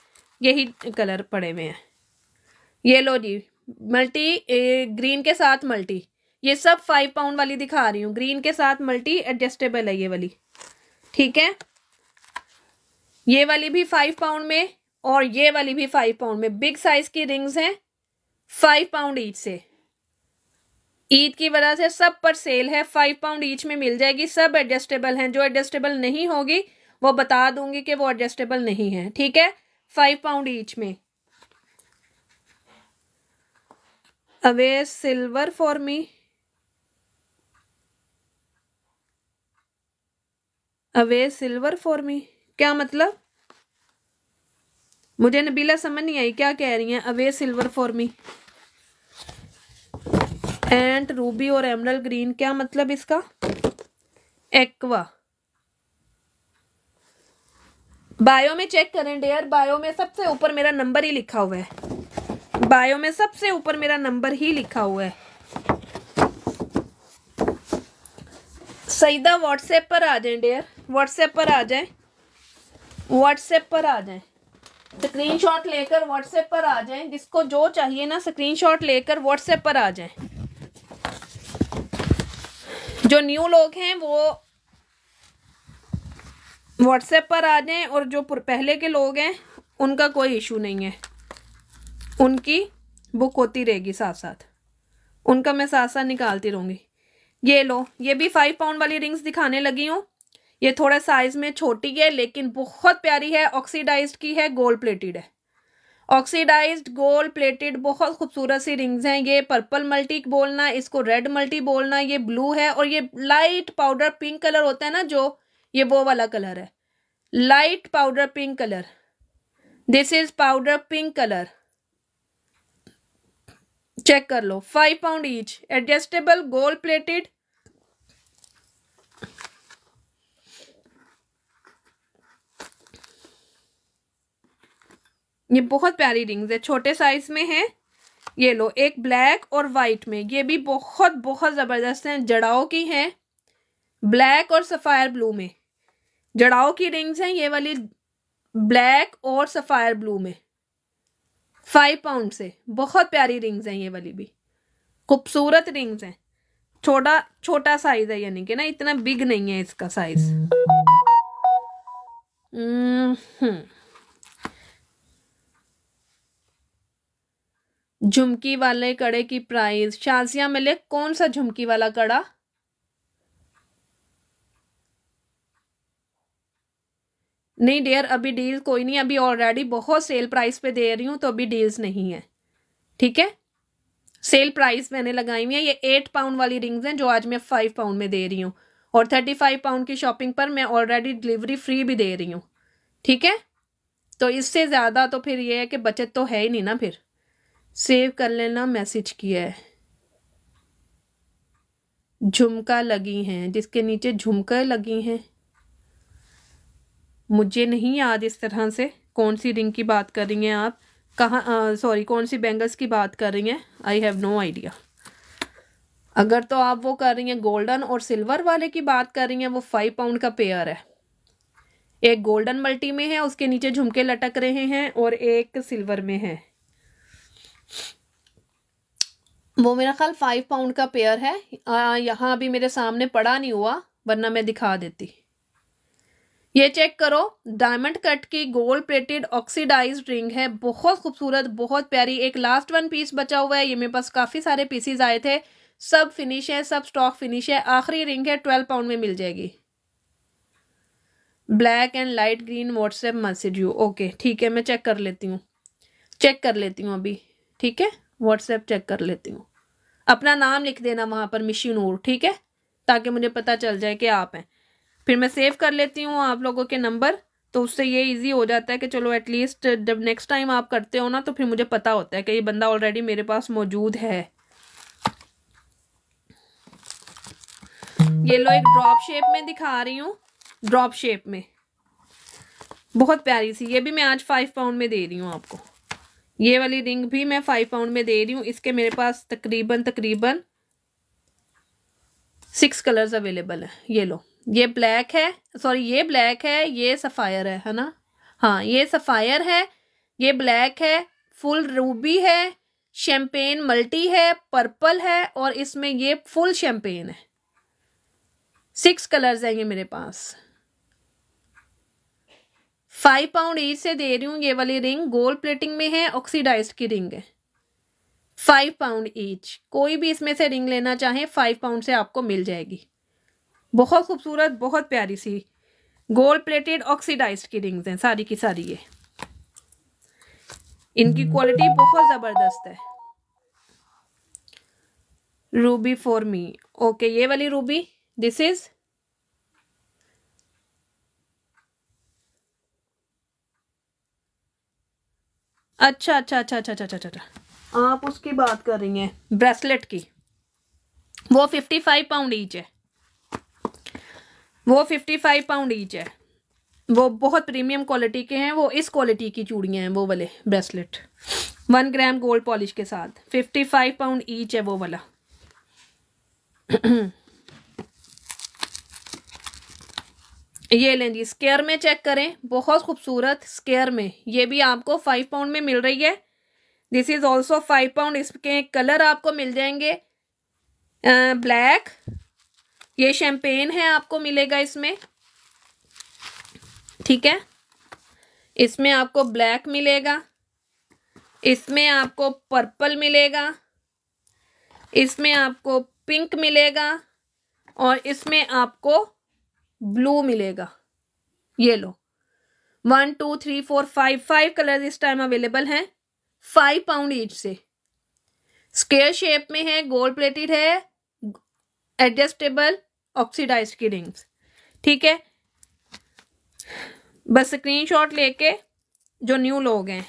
यही कलर पड़े हुए हैं ये लो जी मल्टी ग्रीन के साथ मल्टी ये सब फाइव पाउंड वाली दिखा रही हूँ ग्रीन के साथ मल्टी एडजस्टेबल है ये वाली ठीक है ये वाली भी फाइव पाउंड में और ये वाली भी फाइव पाउंड में बिग साइज की रिंग्स हैं फाइव पाउंड ईच से ईद की वजह से सब पर सेल है फाइव पाउंड ईच में मिल जाएगी सब एडजस्टेबल हैं जो एडजस्टेबल नहीं होगी वो बता दूंगी कि वो एडजस्टेबल नहीं है ठीक है फाइव पाउंड ईच में away silver for me away silver for me क्या मतलब मुझे नबीला समझ नहीं आई क्या कह रही हैं away silver for me and ruby और एमरल ग्रीन क्या मतलब इसका एक्वा बायो में चेक करें डेयर बायो में सबसे ऊपर मेरा नंबर ही लिखा हुआ है बायो में सबसे ऊपर मेरा नंबर ही लिखा हुआ है सईदा व्हाट्सएप पर आ जाए डेयर व्हाट्सएप पर आ जाए व्हाट्सएप पर आ जाए स्क्रीनशॉट लेकर व्हाट्सएप पर आ जाएं जिसको जो चाहिए ना स्क्रीनशॉट लेकर व्हाट्सएप पर आ जाएं जो न्यू लोग हैं वो व्हाट्सएप पर आ जाएं और जो पहले के लोग हैं उनका कोई इशू नहीं है उनकी बुक होती रहेगी साथ साथ उनका मैं साथ साथ निकालती रहूँगी ये लो ये भी फाइव पाउंड वाली रिंग्स दिखाने लगी हूँ ये थोड़ा साइज़ में छोटी है लेकिन बहुत प्यारी है ऑक्सीडाइज्ड की है गोल्ड प्लेटेड है ऑक्सीडाइज्ड गोल्ड प्लेटेड बहुत खूबसूरत सी रिंग्स हैं ये पर्पल मल्टी बोलना इसको रेड मल्टी बोलना ये ब्लू है और ये लाइट पाउडर पिंक कलर होता है ना जो ये वो वाला कलर है light powder pink colour this is powder pink colour check कर लो five pound each adjustable gold plated ये बहुत प्यारी रिंग्स है छोटे साइज में है ये लो एक ब्लैक और वाइट में ये भी बहुत बहुत ज़बरदस्त हैं जड़ाओ की हैं ब्लैक और सफ़ायर ब्लू में जड़ाओ की रिंग्स हैं ये वाली ब्लैक और सफ़ायर ब्लू में फाइव पाउंड से बहुत प्यारी रिंग्स हैं ये वाली भी खूबसूरत रिंग्स हैं छोटा छोटा साइज है यानी कि ना इतना बिग नहीं है इसका साइज हम्म, हम्म। झुमकी वाले कड़े की प्राइस शाजिया मिले कौन सा झुमकी वाला कड़ा नहीं डेयर अभी डील कोई नहीं अभी ऑलरेडी बहुत सेल प्राइस पे दे रही हूँ तो अभी डील्स नहीं है ठीक है सेल प्राइस मैंने लगाई हुई है ये एट पाउंड वाली रिंग्स हैं जो आज मैं फाइव पाउंड में दे रही हूँ और थर्टी फाइव पाउंड की शॉपिंग पर मैं ऑलरेडी डिलीवरी फ्री भी दे रही हूँ ठीक है तो इससे ज़्यादा तो फिर ये है कि बचत तो है ही नहीं ना फिर सेव कर लेना मैसेज किया है झुमका लगी हैं जिसके नीचे झुमका लगी हैं मुझे नहीं याद इस तरह से कौन सी रिंग की बात कर रही हैं आप कहाँ सॉरी कौन सी बैंगल्स की बात कर रही हैं आई हैव नो आइडिया अगर तो आप वो कर रही हैं गोल्डन और सिल्वर वाले की बात कर रही हैं वो फाइव पाउंड का पेयर है एक गोल्डन मल्टी में है उसके नीचे झुमके लटक रहे हैं और एक सिल्वर में है वो मेरा ख्याल फाइव पाउंड का पेयर है यहाँ अभी मेरे सामने पड़ा नहीं हुआ वरना मैं दिखा देती ये चेक करो डायमंड कट की गोल्ड प्लेटेड ऑक्सीडाइज रिंग है बहुत खूबसूरत बहुत प्यारी एक लास्ट वन पीस बचा हुआ है ये मेरे पास काफ़ी सारे पीसीज आए थे सब फिनिश है सब स्टॉक फिनिश है आखिरी रिंग है ट्वेल्व पाउंड में मिल जाएगी black and light green WhatsApp message you okay ठीक है मैं चेक कर लेती हूँ चेक कर लेती हूँ अभी ठीक है व्हाट्सएप चेक कर लेती हूँ अपना नाम लिख देना वहाँ पर मिशी नूर ठीक है ताकि मुझे पता चल जाए कि आप हैं फिर मैं सेव कर लेती हूँ आप लोगों के नंबर तो उससे ये इजी हो जाता है कि चलो एटलीस्ट जब नेक्स्ट टाइम आप करते हो ना तो फिर मुझे पता होता है कि ये बंदा ऑलरेडी मेरे पास मौजूद है ये लो एक ड्रॉप शेप में दिखा रही हूँ ड्रॉप शेप में बहुत प्यारी सी ये भी मैं आज फाइव पाउंड में दे रही हूँ आपको ये वाली रिंग भी मैं फाइव पाउंड में दे रही हूँ इसके मेरे पास तकरीबन तकरीबन सिक्स कलर्स अवेलेबल हैं ये लो ये ब्लैक है सॉरी ये ब्लैक है ये सफ़ायर है है ना हाँ ये सफ़ायर है ये ब्लैक है फुल रूबी है शैम्पेन मल्टी है पर्पल है और इसमें ये फुल शैम्पेन है सिक्स कलर्स हैं ये मेरे पास फाइव पाउंड ईच से दे रही हूँ ये वाली रिंग गोल्ड प्लेटिंग में है ऑक्सीडाइज की रिंग है फाइव पाउंड ईच कोई भी इसमें से रिंग लेना चाहे फाइव पाउंड से आपको मिल जाएगी बहुत खूबसूरत बहुत प्यारी सी गोल्ड प्लेटेड ऑक्सीडाइज की रिंग्स हैं सारी की सारी ये इनकी क्वालिटी बहुत ज़बरदस्त है रूबी फॉर मी ओके ये वाली रूबी दिस इज अच्छा, अच्छा अच्छा अच्छा अच्छा अच्छा अच्छा आप उसकी बात कर रही हैं ब्रेसलेट की वो फिफ्टी फाइव पाउंड ईच है वो फिफ्टी फाइव पाउंड ईच है वो बहुत प्रीमियम क्वालिटी के हैं वो इस क्वालिटी की चूड़ियाँ हैं वो वाले bracelet one gram gold polish के साथ फिफ्टी फाइव पाउंड ईच है वो वाला ये लें जी स्केयर में चेक करें बहुत खूबसूरत स्केयर में ये भी आपको फाइव पाउंड में मिल रही है this is also five pound इसके कलर आपको मिल जाएंगे ब्लैक ये शैम्पेन है आपको मिलेगा इसमें ठीक है इसमें आपको ब्लैक मिलेगा इसमें आपको पर्पल मिलेगा इसमें आपको पिंक मिलेगा और इसमें आपको ब्लू मिलेगा ये लो one two three four five five colour इस टाइम अवेलेबल हैं फाइव पाउंड ईच से स्केयर शेप में है गोल्ड प्लेटेड है एडजस्टेबल ऑक्सीडाइज की रिंग्स ठीक है बस स्क्रीनशॉट लेके जो न्यू लोग हैं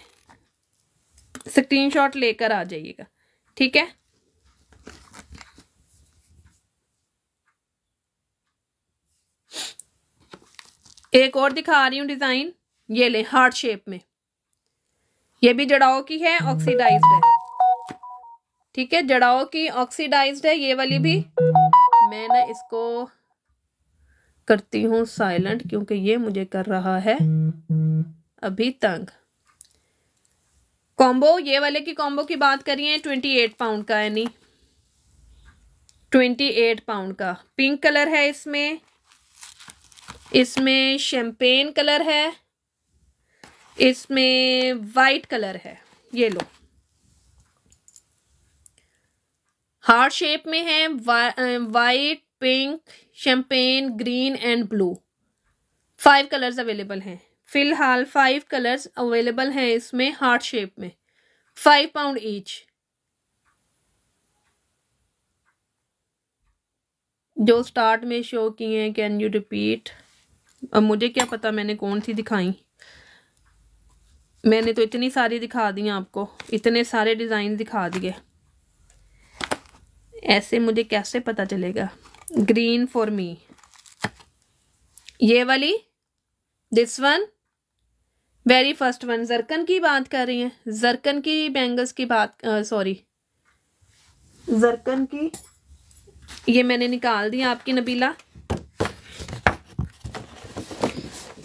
स्क्रीनशॉट लेकर आ जाइएगा ठीक है एक और दिखा रही हूँ डिज़ाइन ये ले हार्ट शेप में ये भी जड़ाओ की है ऑक्सीडाइज है ठीक है जड़ाओ की ऑक्सीडाइज है ये वाली भी मैं ना इसको करती हूँ साइलेंट क्योंकि ये मुझे कर रहा है अभी तंग कॉम्बो ये वाले की कॉम्बो की बात करिए ट्वेंटी एट पाउंड का यानी ट्वेंटी एट पाउंड का पिंक कलर है इसमें इसमें शैम्पेन कलर है इसमें वाइट कलर है ये लो हार्ट शेप में है white pink champagne green and blue five colours available हैं फिलहाल फाइव कलर्स अवेलेबल हैं इसमें हार्ट शेप में फाइव पाउंड ईच जो स्टार्ट में शो किए हैं कैन यू रिपीट अब मुझे क्या पता मैंने कौन सी दिखाई मैंने तो इतनी सारी दिखा दी आपको इतने सारे डिज़ाइन दिखा दिए ऐसे मुझे कैसे पता चलेगा ग्रीन फॉर मी ये वाली this one very first one zircon की बात कर रही हैं जरकन की बैंगल्स की बात सॉरी जरकन की ये मैंने निकाल दिया आपकी नबीला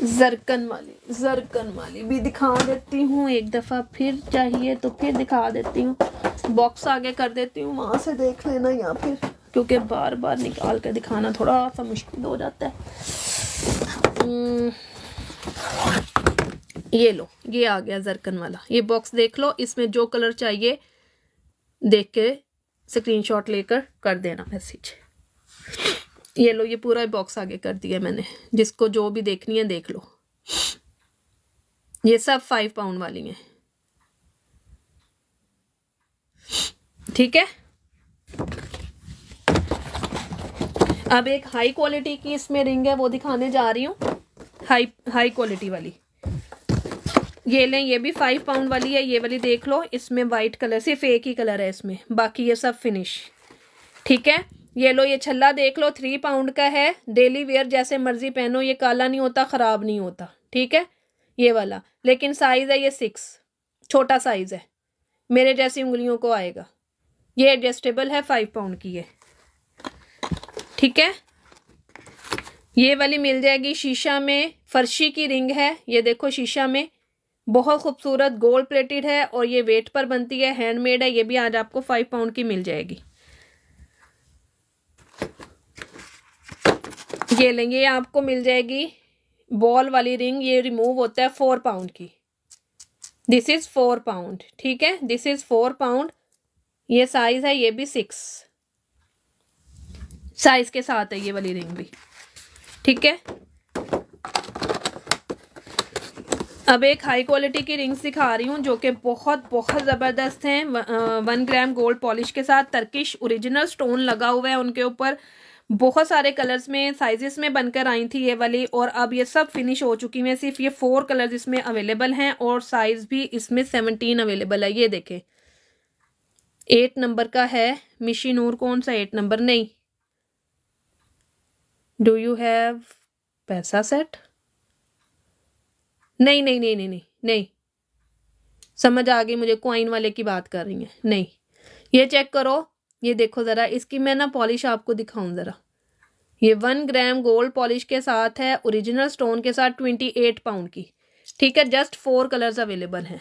जरकन वाली जरकन वाली भी दिखा देती हूँ एक दफ़ा फिर चाहिए तो फिर दिखा देती हूँ बॉक्स आगे कर देती हूँ वहाँ से देख लेना या फिर क्योंकि बार बार निकाल कर दिखाना थोड़ा सा मुश्किल हो जाता है हम्म, ये लो ये आ गया जरकन वाला ये बॉक्स देख लो इसमें जो कलर चाहिए देख के स्क्रीनशॉट लेकर कर देना मैसेज ये लो ये पूरा बॉक्स आगे कर दिया मैंने जिसको जो भी देखनी है देख लो ये सब फाइव पाउंड वाली हैं ठीक है अब एक हाई क्वालिटी की इसमें रिंग है वो दिखाने जा रही हूँ हाई हाई क्वालिटी वाली ये लें ये भी फाइव पाउंड वाली है ये वाली देख लो इसमें वाइट कलर सिर्फ एक ही कलर है इसमें बाकी ये सब फिनिश ठीक है ये लो ये छल्ला देख लो थ्री पाउंड का है डेली वेयर जैसे मर्जी पहनो ये काला नहीं होता ख़राब नहीं होता ठीक है ये वाला लेकिन साइज़ है ये सिक्स छोटा साइज़ है मेरे जैसी उंगलियों को आएगा ये एडजस्टेबल है फाइव पाउंड की है ठीक है ये वाली मिल जाएगी शीशा में फर्शी की रिंग है ये देखो शीशा में बहुत खूबसूरत गोल्ड प्लेटेड है और ये वेट पर बनती है हैंडमेड है ये भी आज आपको फाइव पाउंड की मिल जाएगी ये लेंगे आपको मिल जाएगी बॉल वाली रिंग ये रिमूव होता है फोर पाउंड की दिस इज़ फोर पाउंड ठीक है दिस इज़ फोर पाउंड ये साइज़ है ये भी सिक्स साइज़ के साथ है ये वाली रिंग भी ठीक है अब एक हाई क्वालिटी की रिंग्स दिखा रही हूँ जो कि बहुत बहुत ज़बरदस्त हैं वन ग्राम गोल्ड पॉलिश के साथ तर्किश ओरिजिनल स्टोन लगा हुआ है उनके ऊपर बहुत सारे कलर्स में साइजेस में बनकर आई थी ये वाली और अब ये सब फिनिश हो चुकी हैं सिर्फ ये फोर कलर्स इसमें अवेलेबल हैं और साइज़ भी इसमें सेवनटीन अवेलेबल है ये देखें एट नंबर का है मिशी नूर कौन सा एट नंबर नहीं डू यू हैव पैसा सेट नहीं नहीं नहीं नहीं नहीं नहीं समझ आ गई मुझे क्वाइन वाले की बात कर रही है नहीं ये चेक करो ये देखो ज़रा इसकी मैं ना पॉलिश आपको दिखाऊं ज़रा ये वन ग्राम गोल्ड पॉलिश के साथ है ओरिजिनल स्टोन के साथ ट्वेंटी एट पाउंड की ठीक है जस्ट फोर कलर्स अवेलेबल हैं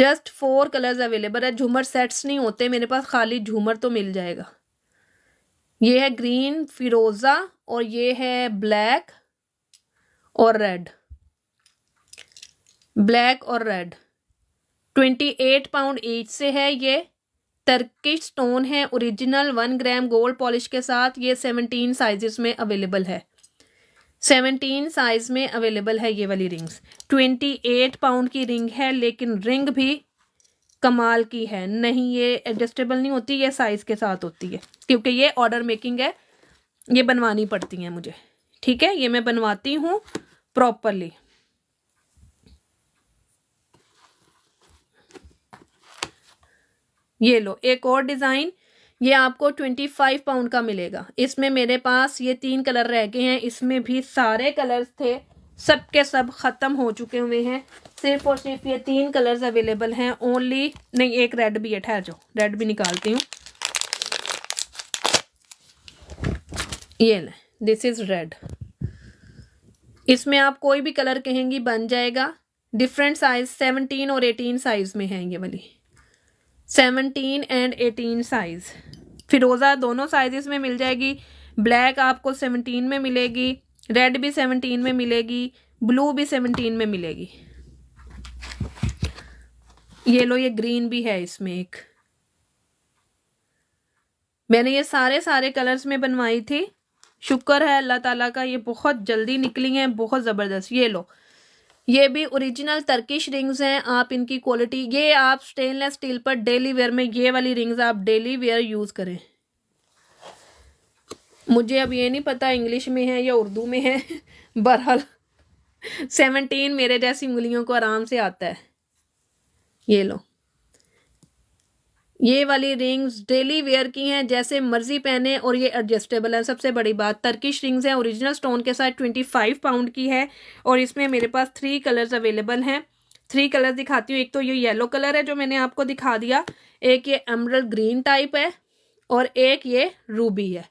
जस्ट फोर कलर्स अवेलेबल है झूमर सेट्स नहीं होते मेरे पास खाली झूमर तो मिल जाएगा ये है ग्रीन फिरोज़ा और ये है ब्लैक और रेड ब्लैक और red twenty eight pound each से है ये टर्किश स्टोन है original one gram gold polish के साथ ये सेवनटीन साइजेस में अवेलेबल है सेवनटीन साइज में अवेलेबल है ये वाली रिंग्स ट्वेंटी एट पाउंड की रिंग है लेकिन रिंग भी कमाल की है नहीं ये एडजस्टेबल नहीं होती ये साइज़ के साथ होती है क्योंकि ये ऑर्डर मेकिंग है ये बनवानी पड़ती है मुझे ठीक है ये मैं बनवाती हूँ प्रॉपरली ये लो एक और डिज़ाइन ये आपको ट्वेंटी फाइव पाउंड का मिलेगा इसमें मेरे पास ये तीन कलर रह गए हैं इसमें भी सारे कलर्स थे सब के सब ख़त्म हो चुके हुए हैं सिर्फ और सिर्फ ये तीन कलर्स अवेलेबल हैं ओनली नहीं एक रेड भी है ठहर जाओ रेड भी निकालती हूँ ये दिस इज़ रेड इसमें आप कोई भी कलर कहेंगी बन जाएगा डिफरेंट साइज़ सेवनटीन और एटीन साइज़ में है ये वाली सेवनटीन एंड एटीन साइज़ फिरोज़ा दोनों साइज़ में मिल जाएगी ब्लैक आपको सेवनटीन में मिलेगी रेड भी सेवनटीन में मिलेगी ब्लू भी सेवनटीन में मिलेगी ये लो ये ग्रीन भी है इसमें एक मैंने ये सारे सारे कलर्स में बनवाई थी शुक्र है अल्लाह ताला का ये बहुत जल्दी निकली है बहुत ज़बरदस्त ये लो ये भी ओरिजिनल तर्किश रिंग्स हैं आप इनकी क्वालिटी ये आप स्टेनलेस स्टील पर डेली वेयर में ये वाली रिंग्स आप डेली वेयर यूज़ करें मुझे अब ये नहीं पता इंग्लिश में है या उर्दू में है बहरहाल सेवनटीन मेरे जैसी उंगलियों को आराम से आता है ये लो ये वाली रिंग्स डेली वेयर की हैं जैसे मर्जी पहने और ये एडजस्टेबल है सबसे बड़ी बात तर्किश रिंग्स हैं ओरिजिनल स्टोन के साथ ट्वेंटी फाइव पाउंड की है और इसमें मेरे पास थ्री कलर्स अवेलेबल हैं थ्री कलर्स दिखाती हूँ एक तो ये येलो कलर है जो मैंने आपको दिखा दिया एक ये एमरल ग्रीन टाइप है और एक ये रूबी है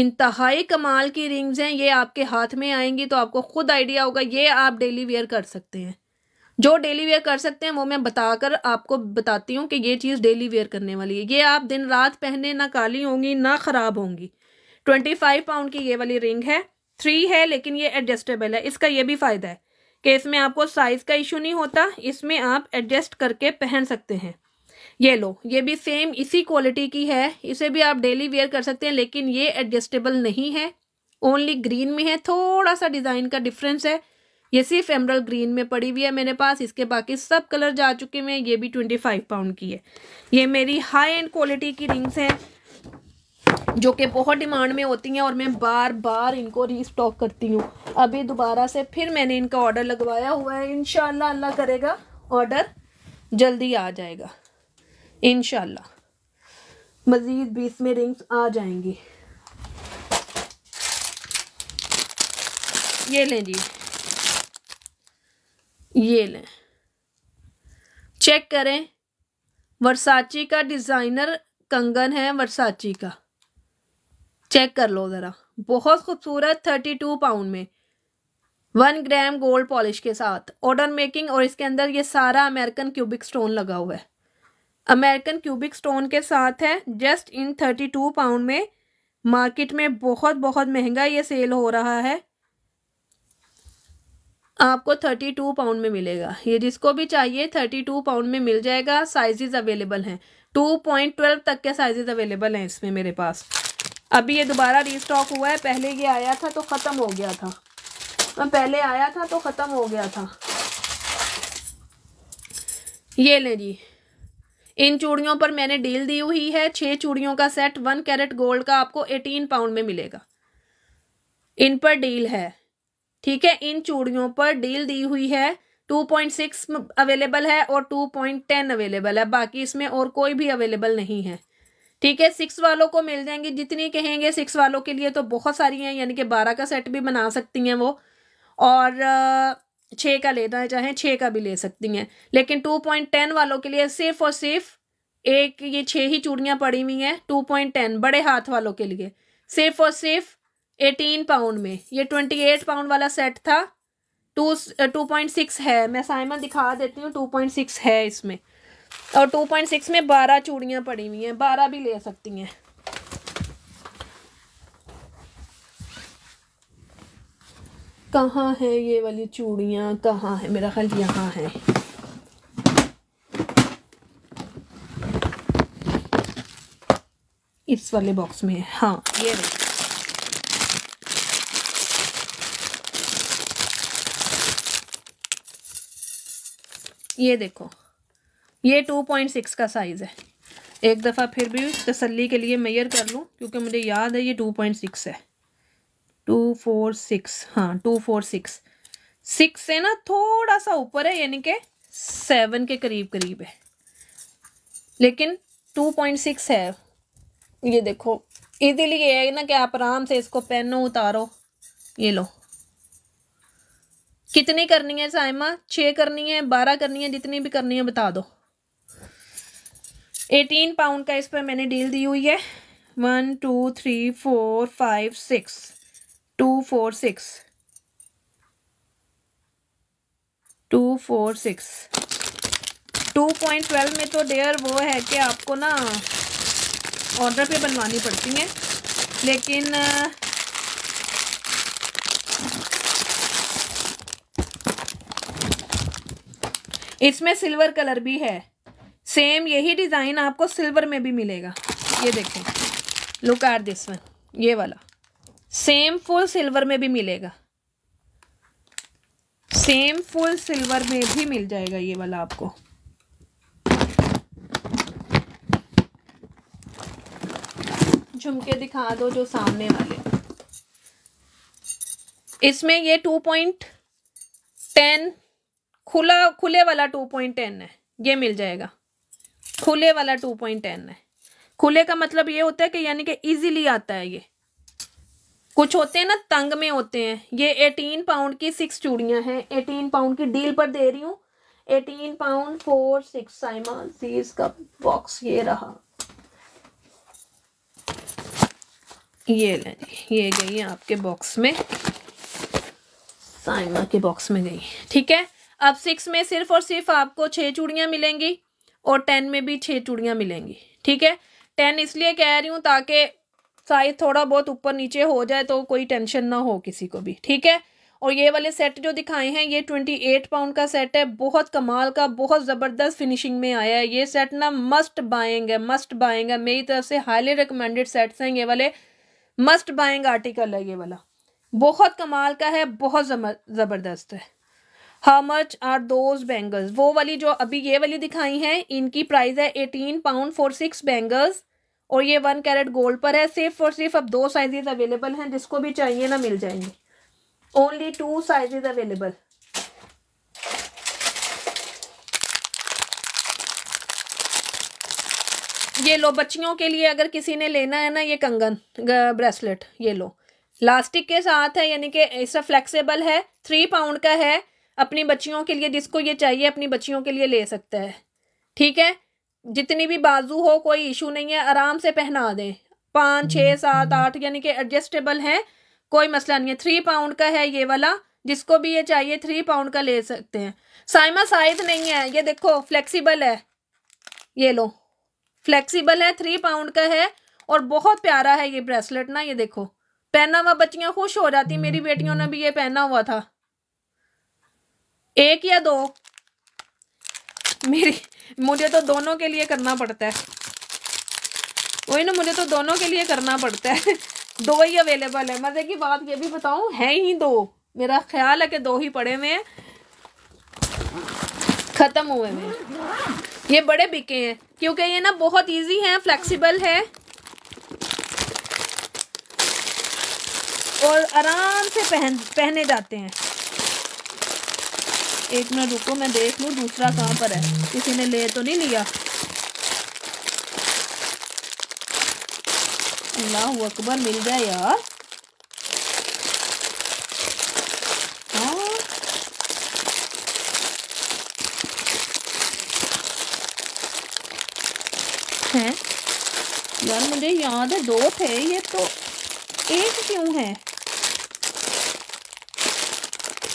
इंतहाई कमाल की रिंग्स हैं ये आपके हाथ में आएंगी तो आपको खुद आइडिया होगा ये आप डेली वेयर कर सकते हैं जो डेली वेयर कर सकते हैं वो मैं बताकर आपको बताती हूँ कि ये चीज़ डेली वेयर करने वाली है ये आप दिन रात पहने ना काली होंगी ना ख़राब होंगी ट्वेंटी फाइव पाउंड की ये वाली रिंग है थ्री है लेकिन ये एडजस्टेबल है इसका ये भी फ़ायदा है कि इसमें आपको साइज़ का इशू नहीं होता इसमें आप एडजस्ट करके पहन सकते हैं ये लो ये भी सेम इसी क्वालिटी की है इसे भी आप डेली वेयर कर सकते हैं लेकिन ये एडजस्टेबल नहीं है ओनली ग्रीन में है थोड़ा सा डिज़ाइन का डिफरेंस है ये सिर्फ एमरल ग्रीन में पड़ी हुई है मेरे पास इसके बाकी सब कलर जा चुके हुए हैं ये भी ट्वेंटी फाइव पाउंड की है ये मेरी हाई एंड क्वालिटी की रिंग्स हैं जो कि बहुत डिमांड में होती हैं और मैं बार बार इनको रीस्टॉक करती हूँ अभी दोबारा से फिर मैंने इनका ऑर्डर लगवाया हुआ है इन अल्लाह करेगा ऑर्डर जल्दी आ जाएगा इन मज़ीद बीस में रिंग्स आ जाएंगी ये लें जी ये लें चेक करें वर्साची का डिज़ाइनर कंगन है वर्साची का चेक कर लो ज़रा बहुत खूबसूरत थर्टी टू पाउंड में वन ग्राम गोल्ड पॉलिश के साथ ऑर्डर मेकिंग और इसके अंदर ये सारा अमेरिकन क्यूबिक स्टोन लगा हुआ है अमेरिकन क्यूबिक स्टोन के साथ है just in thirty two pound में मार्केट में बहुत बहुत महंगा ये सेल हो रहा है आपको थर्टी टू पाउंड में मिलेगा ये जिसको भी चाहिए थर्टी टू पाउंड में मिल जाएगा साइजेस अवेलेबल हैं टू पॉइंट ट्वेल्व तक के साइजेस अवेलेबल हैं इसमें मेरे पास अभी ये दोबारा रीस्टॉक हुआ है पहले ये आया था तो ख़त्म हो गया था पहले आया था तो ख़त्म हो गया था ये लें जी इन चूड़ियों पर मैंने डील दी हुई है छः चूड़ियों का सेट वन कैरेट गोल्ड का आपको एटीन पाउंड में मिलेगा इन पर डील है ठीक है इन चूड़ियों पर डील दी हुई है 2.6 अवेलेबल है और 2.10 अवेलेबल है बाकी इसमें और कोई भी अवेलेबल नहीं है ठीक है सिक्स वालों को मिल जाएंगी जितनी कहेंगे सिक्स वालों के लिए तो बहुत सारी हैं यानी कि बारह का सेट भी बना सकती हैं वो और छः का लेना है चाहे छः का भी ले सकती हैं लेकिन टू पॉइंट टेन वालों के लिए सिर्फ और सिर्फ एक ये छः ही चूड़ियाँ पड़ी हुई हैं टू पॉइंट टेन बड़े हाथ वालों के लिए सिर्फ और सिर्फ एटीन पाउंड में ये ट्वेंटी एट पाउंड वाला सेट था टू टू पॉइंट सिक्स है मैं साइमन दिखा देती हूँ टू पॉइंट सिक्स है इसमें और टू पॉइंट सिक्स में बारह चूड़ियाँ पड़ी हुई हैं बारह भी ले सकती हैं कहाँ है ये वाली चूड़ियाँ कहाँ है मेरा ख्याल यहाँ है इस वाले बॉक्स में हाँ ये रही ये देखो ये टू पॉइंट सिक्स का साइज़ है एक दफ़ा फिर भी तसल्ली के लिए मैयर कर लूँ क्योंकि मुझे याद है ये टू पॉइंट सिक्स है टू फोर सिक्स हाँ टू फोर सिक्स सिक्स से ना थोड़ा सा ऊपर है यानी कि सेवन के करीब करीब है लेकिन टू पॉइंट सिक्स है ये देखो इजीली ये है ना कि आप आराम से इसको पहनो उतारो ये लो कितनी करनी है साइमा छः करनी है बारह करनी है जितनी भी करनी है बता दो एटीन पाउंड का इस पर मैंने डील दी हुई है one two three four five six two four six two four six two point twelve में तो डेयर वो है कि आपको ना ऑर्डर पे बनवानी पड़ती है लेकिन इसमें सिल्वर कलर भी है सेम यही डिज़ाइन आपको सिल्वर में भी मिलेगा ये देखो लुक आर दिस वन ये वाला सेम फुल सिल्वर में भी मिलेगा सेम फुल सिल्वर में भी मिल जाएगा ये वाला आपको झुमके दिखा दो जो सामने वाले इसमें ये टू पॉइंट टेन खुला खुले वाला टू पॉइंट टेन है ये मिल जाएगा खुले वाला टू पॉइंट टेन है खुले का मतलब ये होता है कि यानी कि इजीली आता है ये कुछ होते हैं ना तंग में होते हैं ये एटीन पाउंड की सिक्स चूड़ियां हैं एटीन पाउंड की डील पर दे रही हूँ एटीन पाउंड फोर सिक्स साइमा सीज का बॉक्स ये रहा ये ये गई आपके बॉक्स में साइमा के बॉक्स में गई ठीक है अब सिक्स में सिर्फ और सिर्फ आपको छः चूड़ियाँ मिलेंगी और टेन में भी छः चूड़ियाँ मिलेंगी ठीक है टेन इसलिए कह रही हूँ ताकि साइज थोड़ा बहुत ऊपर नीचे हो जाए तो कोई टेंशन ना हो किसी को भी ठीक है और ये वाले सेट जो दिखाए हैं ये ट्वेंटी एट पाउंड का सेट है बहुत कमाल का बहुत ज़बरदस्त फिनिशिंग में आया है ये सेट ना मस्ट बाइंग है मस्ट बाइंग है मेरी तरफ से हाईली रिकमेंडेड सेट्स हैं ये वाले मस्ट बाइंग आर्टिकल है ये वाला बहुत कमाल का है बहुत ज़बरदस्त है how much are those bangles वो वाली जो अभी ये वाली दिखाई है इनकी प्राइस है eighteen pound for six bangles और ये वन कैरेट गोल्ड पर है सिर्फ और सिर्फ अब दो साइजेज अवेलेबल हैं जिसको भी चाहिए ना मिल जाएंगे ओनली टू साइजेज अवेलेबल ये लो बच्चियों के लिए अगर किसी ने लेना है ना ये कंगन ब्रेसलेट ये लो लास्टिक के साथ है यानी कि इसका फ्लेक्सिबल है थ्री पाउंड का है अपनी बच्चियों के लिए जिसको ये चाहिए अपनी बच्चियों के लिए ले सकता है ठीक है जितनी भी बाजू हो कोई इशू नहीं है आराम से पहना दें पाँच छः हम्म, सात हम्म। आठ यानी कि एडजस्टेबल है कोई मसला नहीं है थ्री पाउंड का है ये वाला जिसको भी ये चाहिए थ्री पाउंड का ले सकते हैं साइमा साइज नहीं है ये देखो फ्लेक्सिबल है ये लो फ्लेक्सिबल है थ्री पाउंड का है और बहुत प्यारा है ये ब्रेसलेट ना ये देखो पहना हुआ बच्चियाँ खुश हो जाती मेरी हम्म, बेटियों ने भी ये पहना हुआ था एक या दो मेरी मुझे तो दोनों के लिए करना पड़ता है वही ना मुझे तो दोनों के लिए करना पड़ता है दो ही अवेलेबल है मज़े की बात ये भी बताऊं है ही दो मेरा ख्याल है कि दो ही पड़े हुए हैं ख़त्म हुए हुए ये बड़े बिके हैं क्योंकि ये ना बहुत इजी हैं फ्लेक्सिबल है और आराम से पहन पहने जाते हैं एक मिनट रुको मैं देख लूँ दूसरा कहाँ पर है किसी ने ले तो नहीं लिया अल्लाह अकबर मिल गया यार हाँ। यार मुझे याद है दो थे ये तो एक क्यों है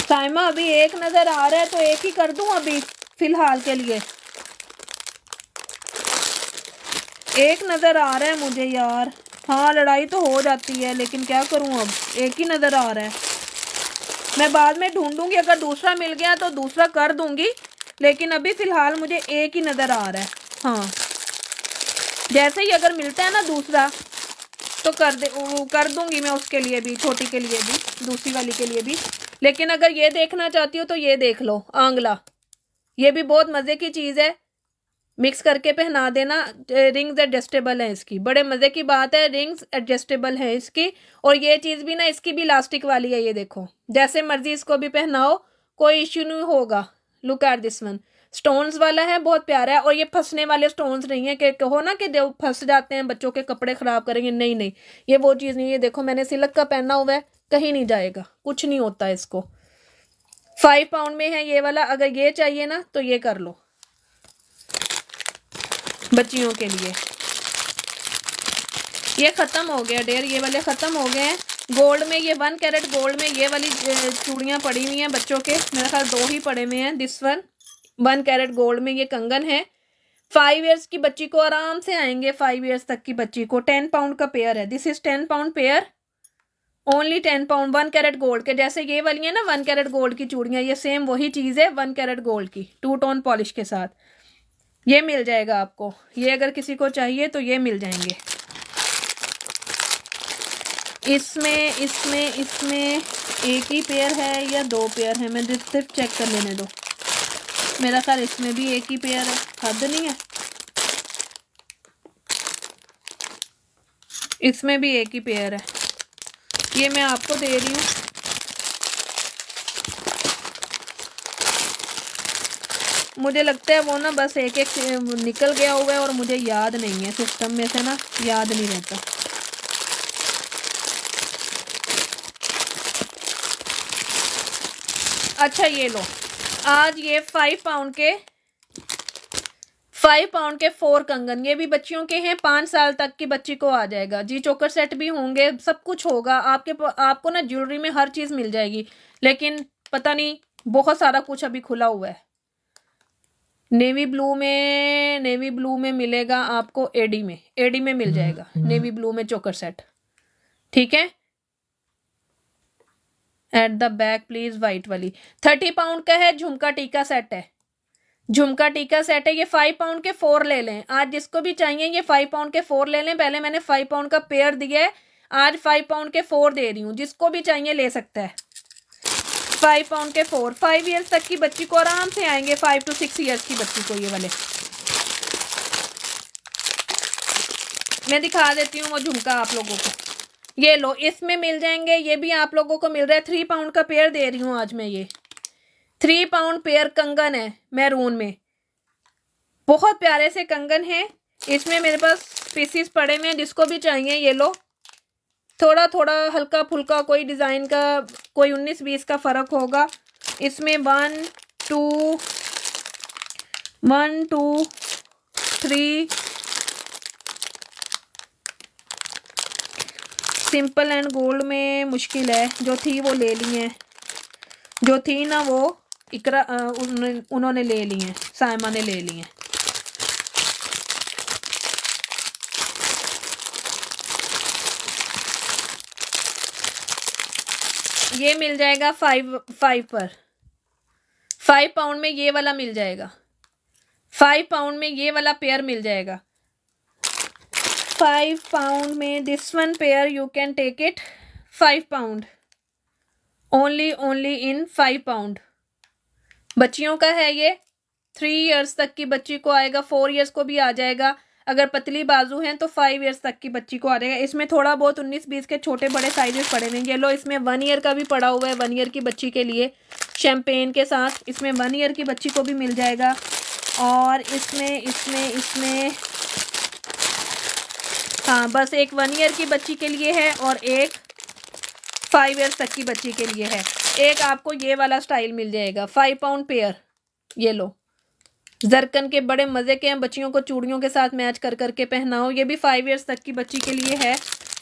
साइमा अभी एक नज़र आ रहा है तो एक ही कर दूं अभी फ़िलहाल के लिए एक नज़र आ रहा है मुझे यार हाँ लड़ाई तो हो जाती है लेकिन क्या करूं अब एक ही नज़र आ रहा है मैं बाद में ढूंढूंगी अगर दूसरा मिल गया तो दूसरा कर दूंगी लेकिन अभी फ़िलहाल मुझे एक ही नज़र आ रहा है हाँ जैसे ही अगर मिलता है ना दूसरा तो कर दे कर दूंगी मैं उसके लिए भी छोटी के लिए भी दूसरी वाली के लिए भी लेकिन अगर ये देखना चाहती हो तो ये देख लो आंगला ये भी बहुत मज़े की चीज़ है मिक्स करके पहना देना रिंग्स एडजस्टेबल हैं इसकी बड़े मज़े की बात है रिंग्स एडजस्टेबल हैं इसकी और ये चीज़ भी ना इसकी भी इलास्टिक वाली है ये देखो जैसे मर्जी इसको भी पहनाओ कोई इश्यू नहीं होगा look at this one stones वाला है बहुत प्यारा है और ये फंसने वाले स्टोन्स नहीं है कि कहो ना कि जो फंस जाते हैं बच्चों के कपड़े ख़राब करेंगे नहीं नहीं ये वो चीज़ नहीं है देखो मैंने सिलक का पहना हुआ है कहीं नहीं जाएगा कुछ नहीं होता इसको फाइव पाउंड में है ये वाला अगर ये चाहिए ना तो ये कर लो बच्चियों के लिए ये ख़त्म हो गया डेयर ये वाले ख़त्म हो गए हैं गोल्ड में ये वन कैरेट गोल्ड में ये वाली चूड़ियाँ पड़ी हुई हैं बच्चों के मेरे ख्याल दो ही पड़े हुए हैं this one one carat gold में ये कंगन है फाइव ईयर्स की बच्ची को आराम से आएंगे फाइव ईयर्स तक की बच्ची को टेन पाउंड का पेयर है this is ten pound pair only ten pound one carat gold के जैसे ये वाली है ना वन कैरेट गोल्ड की चूड़ियाँ ये सेम वही चीज़ है वन कैरेट गोल्ड की टू टोन पॉलिश के साथ ये मिल जाएगा आपको ये अगर किसी को चाहिए तो ये मिल जाएंगे इसमें इसमें इसमें एक ही पेयर है या दो पेयर है मैं सिर्फ चेक कर लेने दो मेरा ख्याल इसमें भी एक ही पेयर है हद नहीं है इसमें भी एक ही पेयर है ये मैं आपको दे रही हूँ मुझे लगता है वो ना बस एक एक निकल गया हुआ है और मुझे याद नहीं है सिस्टम में से ना याद नहीं रहता अच्छा ये लो आज ये फाइव पाउंड के फाइव पाउंड के फोर कंगन ये भी बच्चियों के हैं पाँच साल तक की बच्ची को आ जाएगा जी चोकर सेट भी होंगे सब कुछ होगा आपके आपको ना ज्वेलरी में हर चीज़ मिल जाएगी लेकिन पता नहीं बहुत सारा कुछ अभी खुला हुआ है नेवी ब्लू में नेवी ब्लू में मिलेगा आपको एडी में एडी में मिल हम्म, जाएगा नेवी हम्म। ब्लू में चोकर सेट ठीक है at the back please white वाली थर्टी पाउंड का है झुमका टीका सेट है झुमका टीका सेट है ये फाइव पाउंड के फोर ले लें आज जिसको भी चाहिए ये फाइव पाउंड के फोर ले लें पहले मैंने फाइव पाउंड का पेयर दिया है आज फाइव पाउंड के फोर दे रही हूँ जिसको भी चाहिए ले सकता है फाइव पाउंड के फोर फाइव ईयर्स तक की बच्ची को आराम से आएंगे फाइव टू सिक्स ईयर्स की बच्ची को ये वाले मैं दिखा देती हूँ वो झुमका आप लोगों को ये लो इसमें मिल जाएंगे ये भी आप लोगों को मिल रहा है थ्री पाउंड का पेयर दे रही हूँ आज मैं ये थ्री पाउंड पेयर कंगन है मैरून में बहुत प्यारे से कंगन है इसमें मेरे पास पीसीस पड़े हुए हैं जिसको भी चाहिए ये लो थोड़ा थोड़ा हल्का फुल्का कोई डिज़ाइन का कोई उन्नीस बीस का फ़र्क होगा इसमें one two one two three simple and gold में मुश्किल है जो थी वो ले ली है जो थी ना वो इकरा उन्होंने ले ली हैं सायमा ने ले ली हैं ये मिल जाएगा फाइव फाइव पर फाइव पाउंड में ये वाला मिल जाएगा फाइव पाउंड में ये वाला पेयर मिल जाएगा फाइव पाउंड में this one pair you can take it five pound only only in five pound बच्चियों का है ये थ्री ईयर्स तक की बच्ची को आएगा फोर ईयर्स को भी आ जाएगा अगर पतली बाजू हैं तो फाइव ईयर्स तक की बच्ची को आ जाएगा इसमें थोड़ा बहुत उन्नीस बीस के छोटे बड़े साइजेस पड़े हुए ये लो इसमें वन ईयर का भी पड़ा हुआ है वन ईयर की बच्ची के लिए शैम्पेन के साथ इसमें वन ईयर की बच्ची को भी मिल जाएगा और इसमें इसमें इसमें हाँ बस एक वन ईयर की बच्ची के लिए है और एक फाइव ईयर्स तक की बच्ची के लिए है एक आपको ये वाला स्टाइल मिल जाएगा फाइव पाउंड पेयर ये लो जरकन के बड़े मज़े के हैं बच्चियों को चूड़ियों के साथ मैच कर करके पहनाओ ये भी फाइव ईयर्स तक की बच्ची के लिए है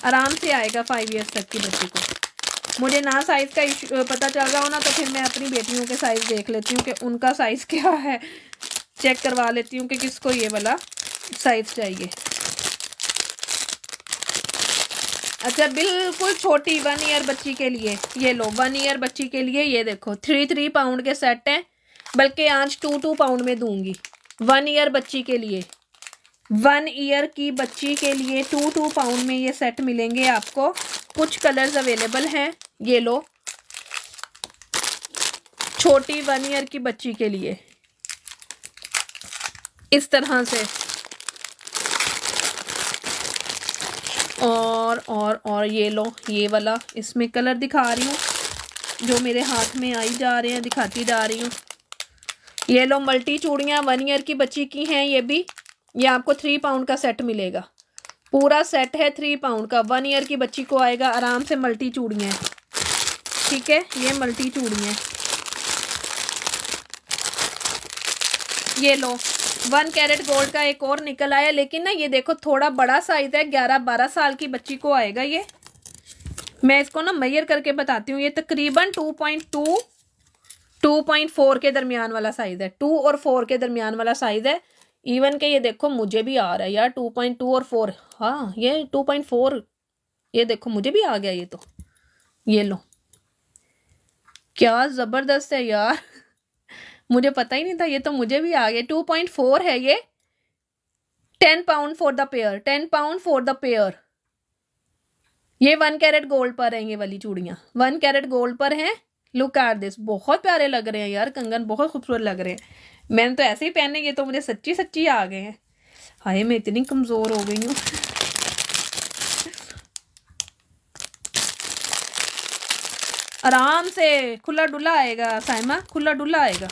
आराम से आएगा फाइव ईयर्स तक की बच्ची को मुझे ना साइज़ का इशू पता चल रहा हो ना तो फिर मैं अपनी बेटियों के साइज़ देख लेती हूँ कि उनका साइज़ क्या है चेक करवा लेती हूँ कि किसको ये वाला साइज़ चाहिए अच्छा बिल्कुल छोटी वन ईयर बच्ची के लिए ये लो वन ईयर बच्ची के लिए ये देखो थ्री थ्री पाउंड के सेट हैं बल्कि आज टू टू पाउंड में दूंगी वन ईयर बच्ची के लिए वन ईयर की बच्ची के लिए टू टू पाउंड में ये सेट मिलेंगे आपको कुछ कलर्स अवेलेबल हैं ये लो छोटी वन ईयर की बच्ची के लिए इस तरह से और और और ये लो ये वाला इसमें कलर दिखा रही हूँ जो मेरे हाथ में आई जा रहे हैं दिखाती जा रही हूँ ये लो मल्टी चूड़ियाँ वन ईयर की बच्ची की हैं ये भी ये आपको थ्री पाउंड का सेट मिलेगा पूरा सेट है थ्री पाउंड का वन ईयर की बच्ची को आएगा आराम से मल्टी चूड़ियाँ ठीक है ये मल्टी चूड़ियाँ ये लो वन कैरेट गोल्ड का एक और निकल आया लेकिन ना ये देखो थोड़ा बड़ा साइज है ग्यारह बारह साल की बच्ची को आएगा ये मैं इसको ना मैयर करके बताती हूँ ये तकरीबन two point two two point four के दरमियान वाला साइज़ है टू और फोर के दरमियान वाला साइज़ है इवन के ये देखो मुझे भी आ रहा है यार टू पॉइंट टू और फोर हाँ ये टू पॉइंट फोर ये देखो मुझे भी आ गया ये तो ये लो क्या ज़बरदस्त है यार मुझे पता ही नहीं था ये तो मुझे भी आ गया टू पॉइंट फोर है ये ten pound for the pair ten pound for the pair ये वन कैरेट गोल्ड पर हैं ये वाली चूड़ियाँ वन कैरेट गोल्ड पर हैं लुक आर दिस बहुत प्यारे लग रहे हैं यार कंगन बहुत खूबसूरत लग रहे हैं मैंने तो ऐसे ही पहने ये तो मुझे सच्ची सच्ची आ गए हैं हाय मैं इतनी कमज़ोर हो गई हूँ आराम से खुला डुला आएगा साइमा खुला डुला आएगा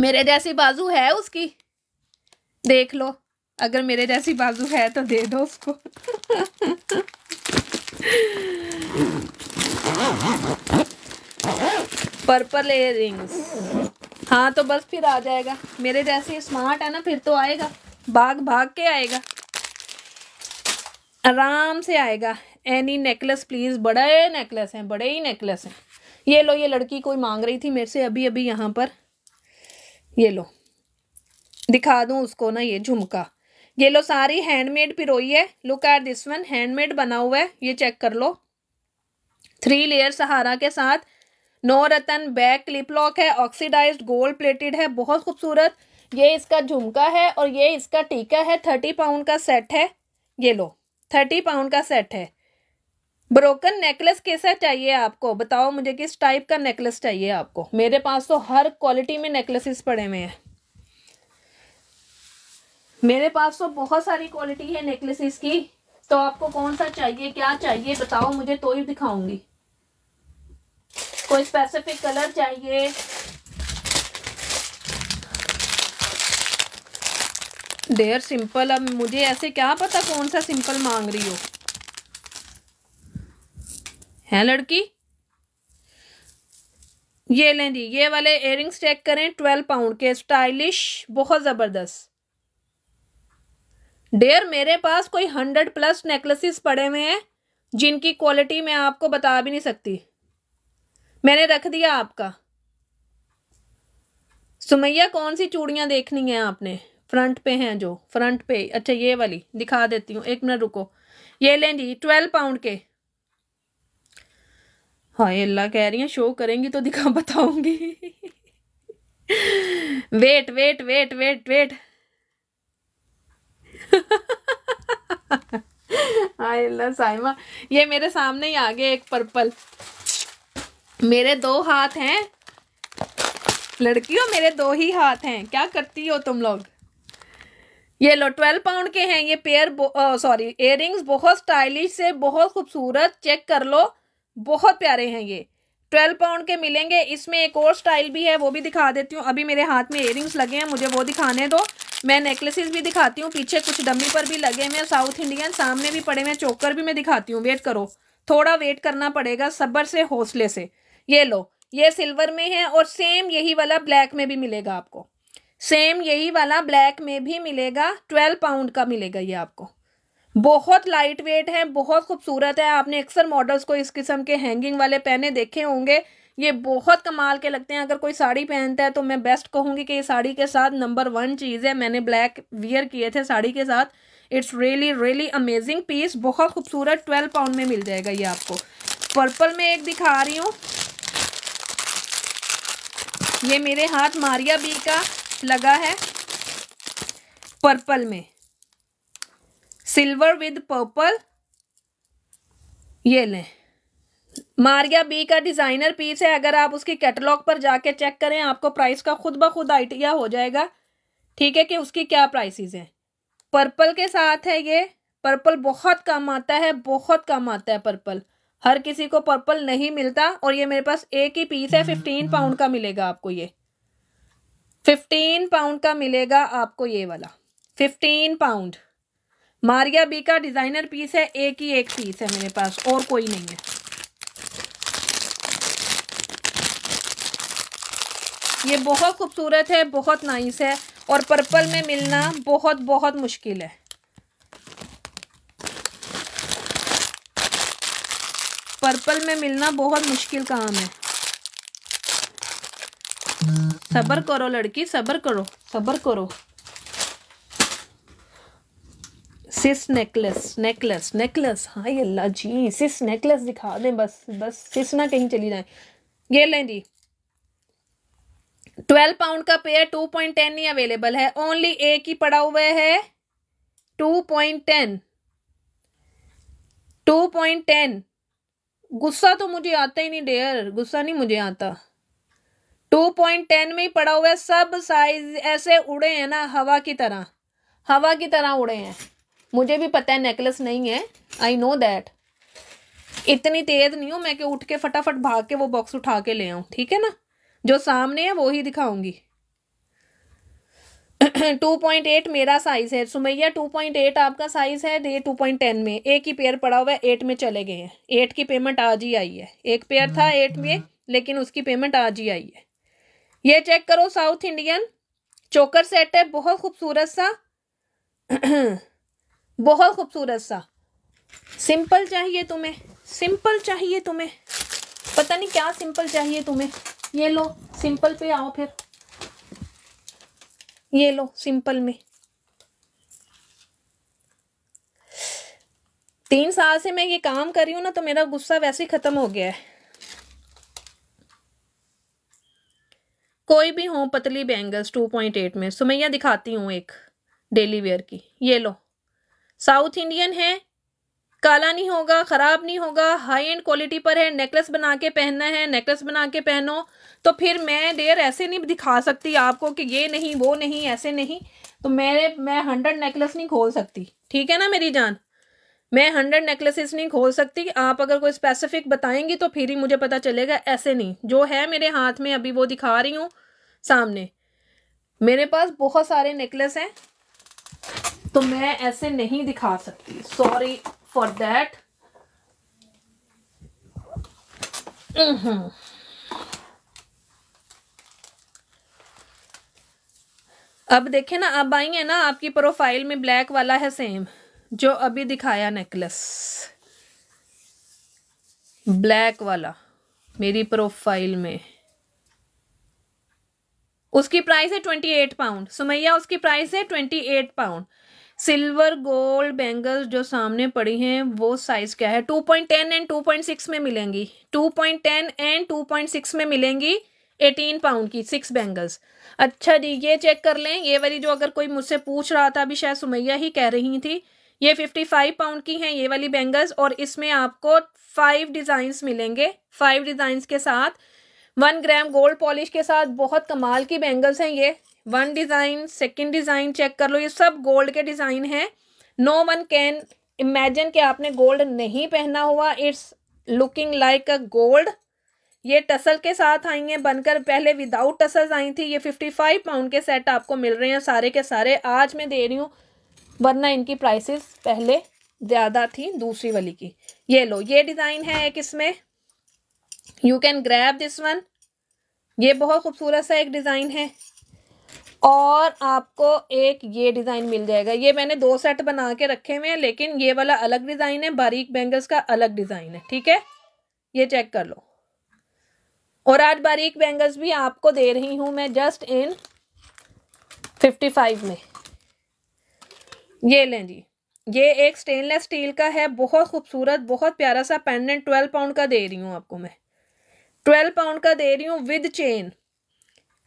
मेरे जैसी बाजू है उसकी देख लो अगर मेरे जैसी बाजू है तो दे दो उसको पर्पल एयर रिंग्स हाँ तो बस फिर आ जाएगा मेरे जैसे स्मार्ट है ना फिर तो आएगा भाग भाग के आएगा आराम से आएगा एनी नेकलेस प्लीज़ बड़े नेकलेस हैं बड़े ही नेकलेस हैं ये लो ये लड़की कोई मांग रही थी मेरे से अभी अभी यहाँ पर ये लो दिखा दूँ उसको ना ये झुमका ये लो सारी हैंडमेड पिरोई है look at this one handmade बना हुआ है ये चेक कर लो थ्री लेयर सहारा के साथ नो रतन बैक क्लिप लॉक है ऑक्सीडाइज्ड गोल्ड प्लेटेड है बहुत खूबसूरत ये इसका झुमका है और ये इसका टीका है थर्टी पाउंड का सेट है ये लो थर्टी पाउंड का सेट है ब्रोकन नेकलेस कैसा चाहिए आपको बताओ मुझे किस टाइप का नेकलेस चाहिए आपको मेरे पास तो हर क्वालिटी में नेकलेसेस पड़े हुए हैं मेरे पास तो बहुत सारी क्वालिटी है नेकलेसेस की तो आपको कौन सा चाहिए क्या चाहिए बताओ मुझे तो ही दिखाऊंगी कोई स्पेसिफिक कलर चाहिए डेयर सिंपल अब मुझे ऐसे क्या पता कौन सा सिंपल मांग रही हो है लड़की ये लें जी ये वाले एयरिंग्स चेक करें ट्वेल्व पाउंड के स्टाइलिश बहुत ज़बरदस्त डेयर मेरे पास कोई हंड्रेड प्लस नेकलेसेस पड़े हुए हैं जिनकी क्वालिटी मैं आपको बता भी नहीं सकती मैंने रख दिया आपका सुमैया कौन सी चूड़ियाँ देखनी हैं आपने फ्रंट पे हैं जो फ्रंट पे अच्छा ये वाली दिखा देती हूँ एक मिनट रुको ये लें जी ट्वेल्व पाउंड के हाय अल्लाह कह रही है शो करेंगी तो दिखा बताऊंगी wait wait wait wait wait हाय अल्लाह साइमा ये मेरे सामने ही आ गए एक पर्पल मेरे दो हाथ हैं लड़कियों मेरे दो ही हाथ हैं क्या करती हो तुम लोग ये लो ट्वेल्व पाउंड के हैं ये पेयर सॉरी इयर बहुत स्टाइलिश से बहुत खूबसूरत चेक कर लो बहुत प्यारे हैं ये ट्वेल्व पाउंड के मिलेंगे इसमें एक और स्टाइल भी है वो भी दिखा देती हूँ अभी मेरे हाथ में इयरिंग्स लगे हैं मुझे वो दिखाने दो मैं नेकलेसेस भी दिखाती हूँ पीछे कुछ डमी पर भी लगे हुए हैं साउथ इंडियन सामने भी पड़े हुए चोकर भी मैं दिखाती हूँ वेट करो थोड़ा वेट करना पड़ेगा सब्र से हौसले से ये लो ये सिल्वर में है और सेम यही वाला ब्लैक में भी मिलेगा आपको सेम यही वाला ब्लैक में भी मिलेगा ट्वेल्व पाउंड का मिलेगा ये आपको बहुत लाइट वेट है बहुत खूबसूरत है आपने अक्सर मॉडल्स को इस किस्म के हैंगिंग वाले पहने देखे होंगे ये बहुत कमाल के लगते हैं अगर कोई साड़ी पहनता है तो मैं बेस्ट कहूँगी कि ये साड़ी के साथ नंबर वन चीज़ है मैंने ब्लैक वियर किए थे साड़ी के साथ it's really really amazing piece बहुत खूबसूरत ट्वेल्व पाउंड में मिल जाएगा ये आपको पर्पल में एक दिखा रही हूँ ये मेरे हाथ मारिया बी का लगा है पर्पल में सिल्वर विद पर्पल ये लें मारिया बी का डिज़ाइनर पीस है अगर आप उसकी कैटलॉग पर जाके चेक करें आपको प्राइस का खुद ब खुद आइडिया हो जाएगा ठीक है कि उसकी क्या प्राइसेस हैं पर्पल के साथ है ये पर्पल बहुत कम आता है बहुत कम आता है पर्पल हर किसी को पर्पल नहीं मिलता और ये मेरे पास एक ही पीस है फिफ्टीन पाउंड का मिलेगा आपको ये फिफ्टीन पाउंड का मिलेगा आपको ये वाला फिफ्टीन पाउंड मारिया बी का डिजाइनर पीस है एक ही एक पीस है मेरे पास और कोई नहीं है ये बहुत खूबसूरत है बहुत नाइस है और पर्पल में मिलना बहुत बहुत मुश्किल है पर्पल में मिलना बहुत मुश्किल काम है सबर करो लड़की सबर करो सबर करो सिस नेकलेस नेकलेस नेकलेस हाय अल्लाह जी सिस नेकलेस दिखा दें बस बस सिस ना कहीं चली जाए ये लें जी ट्वेल्व पाउंड का पेयर टू पॉइंट टेन ही अवेलेबल है ओनली एक ही पड़ा हुआ है two point ten two point ten गुस्सा तो मुझे आता ही नहीं डेयर गुस्सा नहीं मुझे आता टू पॉइंट टेन में ही पड़ा हुआ है सब साइज ऐसे उड़े हैं ना हवा की तरह हवा की तरह उड़े हैं मुझे भी पता है नेकलेस नहीं है आई नो दैट इतनी तेज नहीं हूं मैं कि उठ के फटाफट भाग के वो बॉक्स उठा के ले आऊँ ठीक है ना जो सामने है वो ही दिखाऊंगी टू पॉइंट एट मेरा साइज़ है सुमैया टू पॉइंट एट आपका साइज़ है ये टू पॉइंट टेन में एक ही पेयर पड़ा हुआ है एट में चले गए हैं एट की पेमेंट आज ही आई है एक पेयर था एट हम्म, में हम्म। लेकिन उसकी पेमेंट आज ही आई है ये चेक करो साउथ इंडियन चोकर सेट है बहुत खूबसूरत सा बहुत खूबसूरत सा सिंपल चाहिए तुम्हें सिंपल चाहिए तुम्हें पता नहीं क्या सिंपल चाहिए तुम्हें ये लो सिंपल पे आओ फिर ये लो सिंपल में तीन साल से मैं ये काम कर रही हूँ ना तो मेरा गुस्सा वैसे ही ख़त्म हो गया है कोई भी हो पतली बैंगल्स 2.8 में सुमैया दिखाती हूँ एक डेली वेयर की ये लो साउथ इंडियन है काला नहीं होगा ख़राब नहीं होगा हाई एंड क्वालिटी पर है नेकलेस बना के पहनना है नेकलेस बना के पहनो तो फिर मैं देर ऐसे नहीं दिखा सकती आपको कि ये नहीं वो नहीं ऐसे नहीं तो मेरे मैं हंड्रेड नेकलेस नहीं खोल सकती ठीक है ना मेरी जान मैं हंड्रेड नेकलेसेस नहीं खोल सकती आप अगर कोई स्पेसिफिक बताएंगी तो फिर ही मुझे पता चलेगा ऐसे नहीं जो है मेरे हाथ में अभी वो दिखा रही हूँ सामने मेरे पास बहुत सारे नेकलेस हैं तो मैं ऐसे नहीं दिखा सकती सॉरी फॉर दैट अब देखे ना अब आई है ना आपकी प्रोफाइल में ब्लैक वाला है सेम जो अभी दिखाया नेकलेस ब्लैक वाला मेरी प्रोफाइल में उसकी प्राइस है ट्वेंटी एट पाउंड सुमैया उसकी प्राइस है twenty eight pound silver gold bangles जो सामने पड़ी हैं वो साइज़ क्या है 2.10 एंड 2.6 में मिलेंगी 2.10 एंड 2.6 में मिलेंगी 18 पाउंड की सिक्स बैंगल्स अच्छा जी ये चेक कर लें ये वाली जो अगर कोई मुझसे पूछ रहा था अभी शायद सुमैया ही कह रही थी ये 55 पाउंड की हैं ये वाली बैंगल्स और इसमें आपको फाइव डिज़ाइंस मिलेंगे फाइव डिज़ाइंस के साथ वन ग्राम गोल्ड पॉलिश के साथ बहुत कमाल की बैंगल्स हैं ये one design second design check कर लो ये सब गोल्ड के डिज़ाइन हैं नो वन कैन इमेजिन कि आपने गोल्ड नहीं पहना हुआ it's looking like a gold ये टसल के साथ आई हैं बनकर पहले विदाउट टसल आई थी ये फिफ्टी फाइव पाउंड के सेट आपको मिल रहे हैं सारे के सारे आज मैं दे रही हूँ वरना इनकी प्राइसेस पहले ज़्यादा थी दूसरी वाली की ये लो ये डिज़ाइन है एक इसमें you can grab this one ये बहुत खूबसूरत सा एक डिज़ाइन है और आपको एक ये डिज़ाइन मिल जाएगा ये मैंने दो सेट बना के रखे हुए हैं लेकिन ये वाला अलग डिज़ाइन है बारीक बैंगल्स का अलग डिज़ाइन है ठीक है ये चेक कर लो और आज बारीक बैंगल्स भी आपको दे रही हूँ मैं जस्ट इन फिफ्टी फाइव में ये लें जी ये एक स्टेनलेस स्टील का है बहुत खूबसूरत बहुत प्यारा सा पेंडेंट ट्वेल्व पाउंड का दे रही हूँ आपको मैं ट्वेल्व पाउंड का दे रही हूँ विद चेन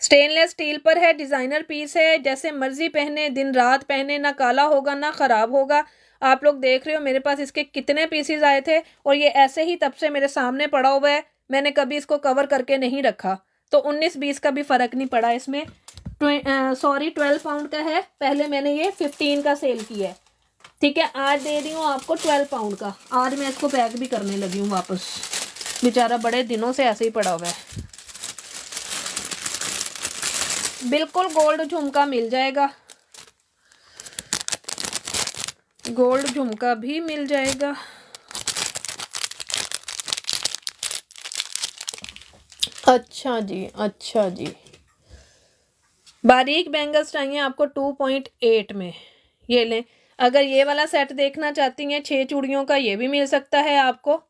स्टेनलेस स्टील पर है डिज़ाइनर पीस है जैसे मर्जी पहने दिन रात पहने ना काला होगा ना ख़राब होगा आप लोग देख रहे हो मेरे पास इसके कितने पीसीज आए थे और ये ऐसे ही तब से मेरे सामने पड़ा हुआ है मैंने कभी इसको कवर करके नहीं रखा तो उन्नीस बीस का भी फ़र्क नहीं पड़ा इसमें सॉरी ट्वेल्व पाउंड का है पहले मैंने ये फिफ्टीन का सेल किया है ठीक है आज दे रही हूँ आपको ट्वेल्व पाउंड का आज मैं इसको पैक भी करने लगी हूँ वापस बेचारा बड़े दिनों से ऐसे ही पड़ा हुआ है बिल्कुल गोल्ड झुमका मिल जाएगा गोल्ड झुमका भी मिल जाएगा अच्छा जी अच्छा जी बारीक बैंगल्स चाहिए आपको टू पॉइंट एट में ये लें अगर ये वाला सेट देखना चाहती हैं छः चूड़ियों का ये भी मिल सकता है आपको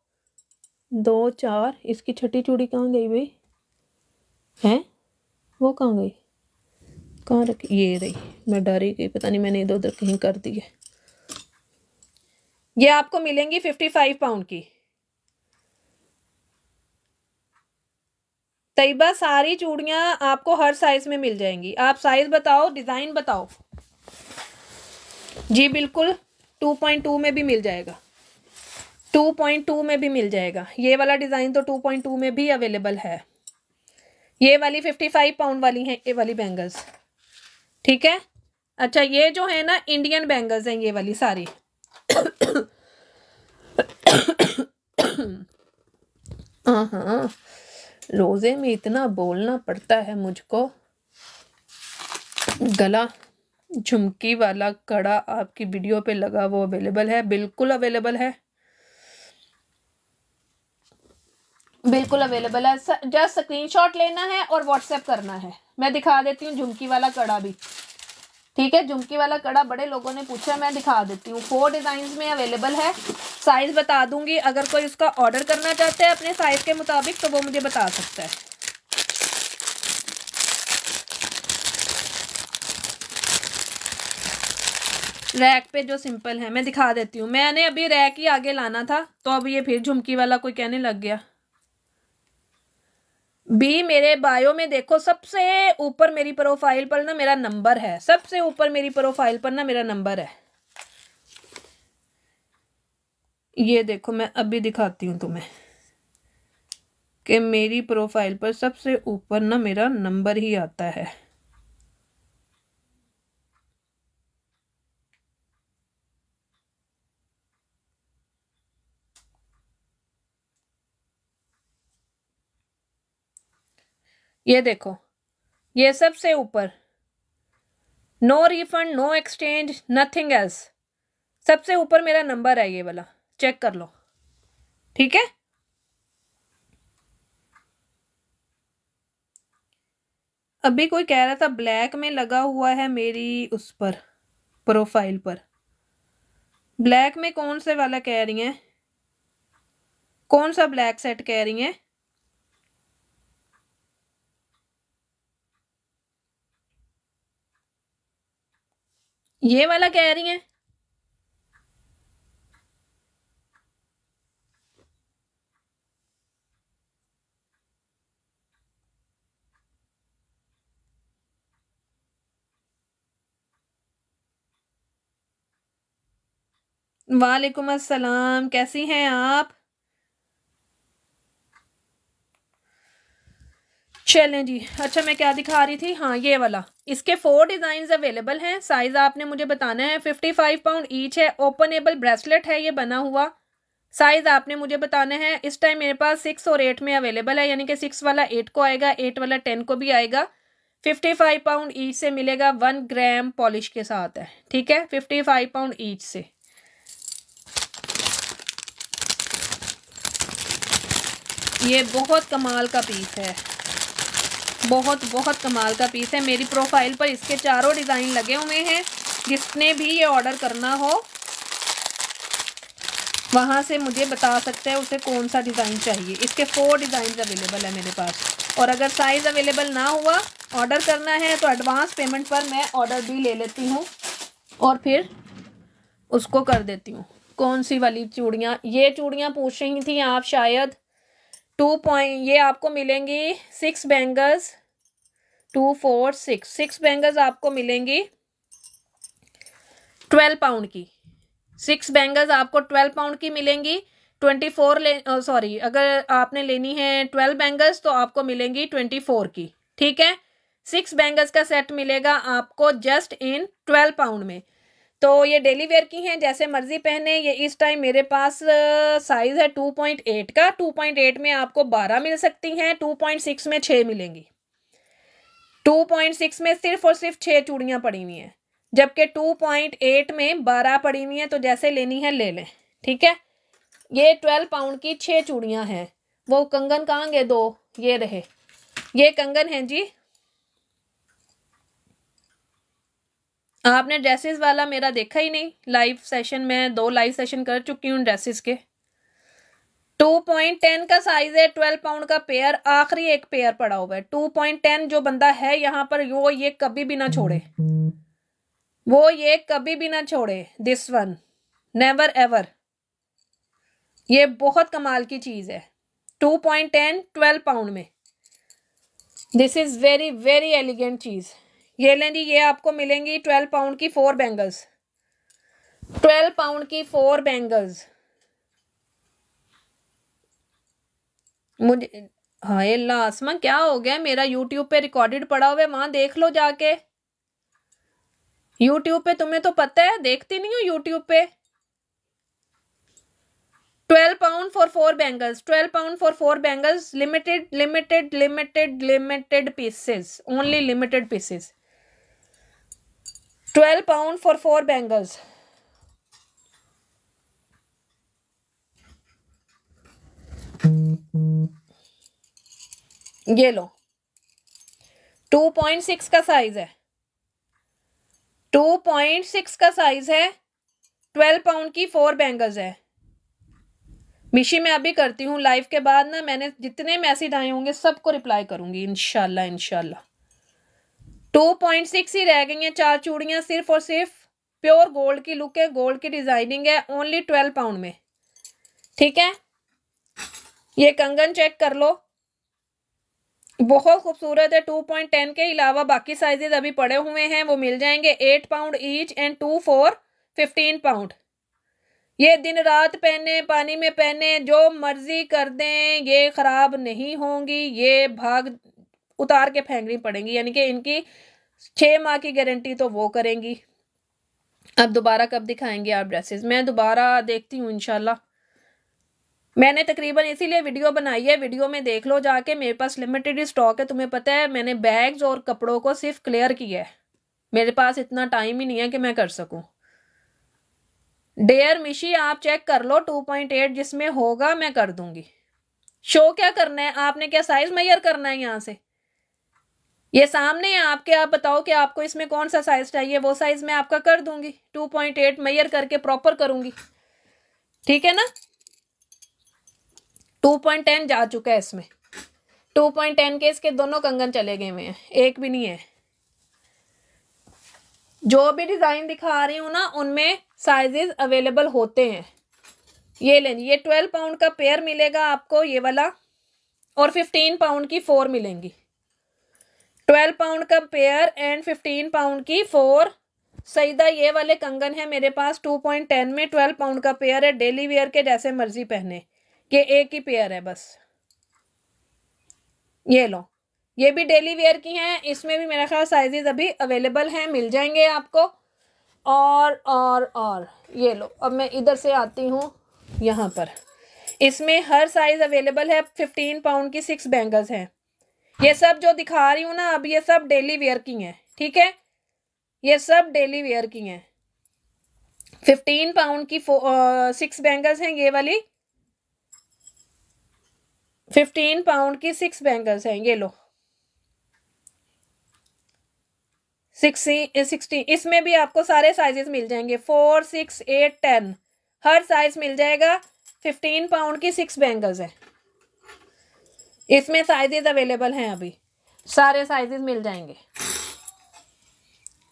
दो चार इसकी छठी चूड़ी कहाँ गई भाई हैं वो कहाँ गई कहाँ रखी ये रही मैं डर ही गई पता नहीं मैंने इधर उधर कहीं कर दी है ये आपको मिलेंगी फिफ्टी फाइव पाउंड की तयबा सारी चूड़ियाँ आपको हर साइज़ में मिल जाएंगी आप साइज़ बताओ डिज़ाइन बताओ जी बिल्कुल टू पॉइंट टू में भी मिल जाएगा टू पॉइंट टू में भी मिल जाएगा ये वाला डिज़ाइन तो टू पॉइंट टू में भी अवेलेबल है ये वाली फिफ्टी फाइव पाउंड वाली है ये वाली बैंगल्स ठीक है अच्छा ये जो है ना इंडियन बैंगल्स हैं ये वाली सारी हाँ हाँ रोज़े में इतना बोलना पड़ता है मुझको गला झुमकी वाला कड़ा आपकी वीडियो पे लगा वो अवेलेबल है बिल्कुल अवेलेबल है बिल्कुल अवेलेबल है जस्ट स्क्रीनशॉट लेना है और व्हाट्सएप करना है मैं दिखा देती हूँ झुमकी वाला कड़ा भी ठीक है झुमकी वाला कड़ा बड़े लोगों ने पूछा मैं दिखा देती हूँ फोर डिज़ाइन में अवेलेबल है साइज़ बता दूंगी अगर कोई उसका ऑर्डर करना चाहता है अपने साइज़ के मुताबिक तो वो मुझे बता सकता है रैक पे जो सिंपल है मैं दिखा देती हूँ मैंने अभी रैक ही आगे लाना था तो अब ये फिर झुमकी वाला कोई कहने लग गया भी मेरे बायो में देखो सबसे ऊपर मेरी प्रोफाइल पर ना मेरा नंबर है सबसे ऊपर मेरी प्रोफाइल पर ना मेरा नंबर है ये देखो मैं अभी दिखाती हूँ तुम्हें कि मेरी प्रोफाइल पर सबसे ऊपर ना मेरा नंबर ही आता है ये देखो ये सबसे ऊपर no refund no exchange nothing else सबसे ऊपर मेरा नंबर है ये वाला चेक कर लो ठीक है अभी कोई कह रहा था ब्लैक में लगा हुआ है मेरी उस पर प्रोफाइल पर ब्लैक में कौन से वाला कह रही हैं कौन सा ब्लैक सेट कह रही हैं ये वाला कह रही है वालेकुम अस्सलाम कैसी हैं आप चलें जी अच्छा मैं क्या दिखा रही थी हाँ ये वाला इसके फोर डिज़ाइन अवेलेबल हैं साइज़ आपने मुझे बताना है फिफ्टी फाइव पाउंड ईच है ओपनेबल ब्रेसलेट है ये बना हुआ साइज़ आपने मुझे बताना है इस टाइम मेरे पास सिक्स और एट में अवेलेबल है यानी कि सिक्स वाला एट को आएगा एट वाला टेन को भी आएगा फिफ्टी फाइव पाउंड ईच से मिलेगा वन ग्राम पॉलिश के साथ है ठीक है फिफ्टी फाइव पाउंड ईच से ये बहुत कमाल का पीस है बहुत बहुत कमाल का पीस है मेरी प्रोफाइल पर इसके चारों डिज़ाइन लगे हुए हैं जिसने भी ये ऑर्डर करना हो वहाँ से मुझे बता सकते हैं उसे कौन सा डिज़ाइन चाहिए इसके फोर डिज़ाइन अवेलेबल है मेरे पास और अगर साइज़ अवेलेबल ना हुआ ऑर्डर करना है तो एडवांस पेमेंट पर मैं ऑर्डर भी ले लेती हूँ और फिर उसको कर देती हूँ कौन सी वाली चूड़ियाँ ये चूड़ियाँ पूछ रही थी आप शायद टू पॉइंट ये आपको मिलेंगी six bangles two four six six bangles आपको मिलेंगी ट्वेल्व पाउंड की सिक्स बैंगल्स आपको ट्वेल्व पाउंड की मिलेंगी ट्वेंटी फोर ले सॉरी अगर आपने लेनी है ट्वेल्व बैंगल्स तो आपको मिलेंगी ट्वेंटी फोर की ठीक है सिक्स बैंगल्स का सेट मिलेगा आपको जस्ट इन ट्वेल्व पाउंड में तो ये डेली वेयर की हैं जैसे मर्जी पहने ये इस टाइम मेरे पास साइज़ है टू पॉइंट एट का टू पॉइंट एट में आपको बारह मिल सकती हैं टू पॉइंट सिक्स में छः मिलेंगी टू पॉइंट सिक्स में सिर्फ और सिर्फ छः चूड़ियाँ पड़ी हुई हैं जबकि टू पॉइंट एट में बारह पड़ी हुई हैं तो जैसे लेनी है ले लें ठीक है ये ट्वेल्व पाउंड की छः चूड़ियाँ हैं वो कंगन कहाँ गए दो ये रहे ये कंगन हैं जी आपने ड्रेसेस वाला मेरा देखा ही नहीं लाइव सेशन में दो लाइव सेशन कर चुकी हूँ ड्रेसेस के टू पॉइंट टेन का साइज है ट्वेल्व पाउंड का पेयर आखिरी एक पेयर पड़ा हुआ है टू पॉइंट टेन जो बंदा है यहाँ पर वो ये कभी भी ना छोड़े वो ये कभी भी ना छोड़े दिस वन नेवर एवर ये बहुत कमाल की चीज़ है two point ten twelve pound में this is very very elegant चीज़ ये लें जी ये आपको मिलेंगी ट्वेल्व पाउंड की फोर बैंगल्स ट्वेल्व पाउंड की फोर बैंगल्स मुझे हाँ लास्मा क्या हो गया मेरा यूट्यूब पे रिकॉर्डेड पड़ा हुआ है वहां देख लो जाके यूट्यूब पे तुम्हें तो पता है देखती नहीं हो यूट्यूब पे twelve pound for four bangles twelve pound for four bangles limited limited limited limited pieces only limited pieces twelve pound for four bangles ये लो टू पॉइंट सिक्स का साइज है टू पॉइंट सिक्स का size है twelve pound की four bangles है मिशी मैं अभी करती हूँ लाइव के बाद ना मैंने जितने मैसेज आए होंगे सबको रिप्लाई करूंगी इनशाला इनशाला 2.6 ही रह गई हैं चार चूड़ियाँ सिर्फ और सिर्फ प्योर गोल्ड की लुक है गोल्ड की डिजाइनिंग है ओनली ट्वेल्व पाउंड में ठीक है ये कंगन चेक कर लो बहुत खूबसूरत है टू पॉइंट टेन के अलावा बाकी साइजेज अभी पड़े हुए हैं वो मिल जाएंगे eight pound each and two four fifteen pound ये दिन रात पहने पानी में पहने जो मर्जी कर दें ये ख़राब नहीं होंगी ये भाग उतार के फेंकनी पड़ेंगी यानी कि इनकी छः माह की गारंटी तो वो करेंगी अब दोबारा कब दिखाएंगे आप ड्रेसेस मैं दोबारा देखती हूँ इनशाला मैंने तकरीबन इसीलिए वीडियो बनाई है वीडियो में देख लो जाके मेरे पास लिमिटेड स्टॉक है तुम्हें पता है मैंने बैग्स और कपड़ों को सिर्फ क्लियर किया है मेरे पास इतना टाइम ही नहीं है कि मैं कर सकूं डेयर मिशी आप चेक कर लो टू पॉइंट एट जिसमें होगा मैं कर दूंगी शो क्या करना है आपने क्या साइज मैयर करना है यहाँ से ये सामने है आपके आप बताओ कि आपको इसमें कौन सा साइज चाहिए वो साइज मैं आपका कर दूंगी टू पॉइंट एट मैयर करके प्रॉपर करूंगी ठीक है ना टू पॉइंट टेन जा चुका है इसमें टू पॉइंट टेन के इसके दोनों कंगन चले गए हुए हैं एक भी नहीं है जो भी डिज़ाइन दिखा रही हूं ना उनमें साइजेस अवेलेबल होते हैं ये लें ये ट्वेल्व पाउंड का पेयर मिलेगा आपको ये वाला और फिफ्टीन पाउंड की फोर मिलेंगी ट्वेल्व पाउंड का पेयर एंड फिफ्टीन पाउंड की फोर सईदा ये वाले कंगन है मेरे पास टू पॉइंट टेन में ट्वेल्व पाउंड का पेयर है डेली वेयर के जैसे मर्जी पहने ये एक ही पेयर है बस ये लो ये भी डेली वेयर की हैं इसमें भी मेरा ख्याल साइजेज अभी अवेलेबल हैं मिल जाएंगे आपको और और और ये लो अब मैं इधर से आती हूँ यहाँ पर इसमें हर साइज़ अवेलेबल है फिफ्टीन पाउंड की सिक्स बैंगल्स हैं ये सब जो दिखा रही हूँ ना अब ये सब डेली वेयर की हैं ठीक है ये सब डेली वेयर की हैं फिफ्टीन पाउंड की सिक्स बैंगल्स हैं ये वाली फिफ्टीन पाउंड की सिक्स बैंगल्स हैं ये लो सिक्सटीन इसमें भी आपको सारे साइजेस मिल जाएंगे फोर सिक्स एट टेन हर साइज मिल जाएगा फिफ्टीन पाउंड की सिक्स बैंगल्स हैं इसमें साइजेस अवेलेबल हैं अभी सारे साइजेस मिल जाएंगे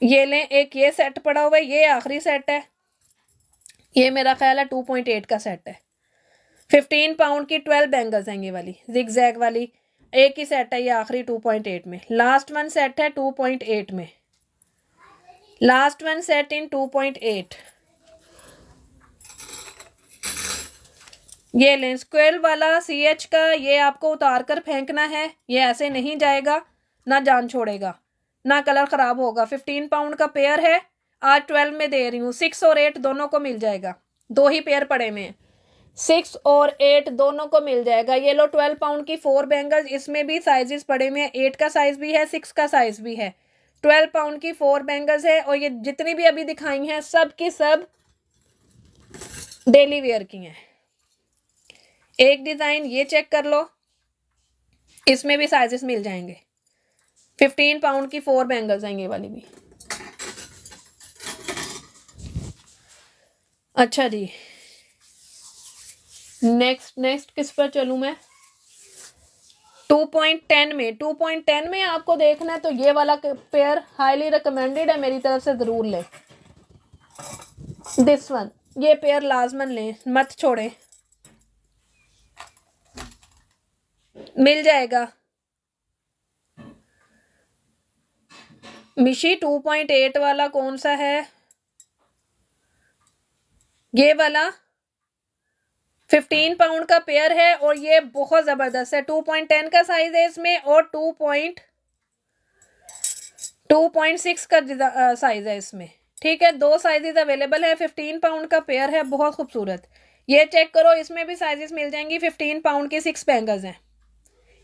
ये लें एक ये सेट पड़ा हुआ है ये आखिरी सेट है ये मेरा ख्याल है टू पॉइंट एट का सेट है फिफ्टीन पाउंड की ट्वेल्व बैंगल्स हैं ये वाली जिग जैग वाली एक ही सेट है ये आखिरी टू पॉइंट एट में लास्ट वन सेट है टू पॉइंट एट में last one set in two point eight ये लें स्क्वेल वाला सी एच का ये आपको उतार कर फेंकना है ये ऐसे नहीं जाएगा ना जान छोड़ेगा ना कलर ख़राब होगा फिफ्टीन पाउंड का पेयर है आज ट्वेल्व में दे रही हूँ सिक्स और एट दोनों को मिल जाएगा दो ही पेयर पड़े में सिक्स और एट दोनों को मिल जाएगा ये लो ट्वेल्व पाउंड की फोर बैंगल्स इसमें भी साइजेस पड़े हुए हैं एट का साइज़ भी है सिक्स का साइज़ भी है ट्वेल्व पाउंड की फोर बैंगल्स है और ये जितनी भी अभी दिखाई हैं सब की सब डेली वेयर की हैं एक डिज़ाइन ये चेक कर लो इसमें भी साइजेस मिल जाएंगे फिफ्टीन पाउंड की फोर बैंगल्स हैं ये वाली भी अच्छा जी नेक्स्ट नेक्स्ट किस पर चलू मैं टू पॉइंट टेन में टू पॉइंट टेन में आपको देखना है तो ये वाला पेयर हाईली रिकमेंडेड है मेरी तरफ से ज़रूर लें दिस वन ये पेयर लाजमन लें मत छोड़े मिल जाएगा मिशी टू पॉइंट एट वाला कौन सा है ये वाला फिफ्टीन पाउंड का पेयर है और ये बहुत ज़बरदस्त है टू पॉइंट टेन का साइज़ है इसमें और two point two point six का साइज़ है इसमें ठीक है दो साइजेस अवेलेबल है फिफ्टीन पाउंड का पेयर है बहुत खूबसूरत ये चेक करो इसमें भी साइजेस मिल जाएंगी फिफ्टीन पाउंड के सिक्स बैंगल्स हैं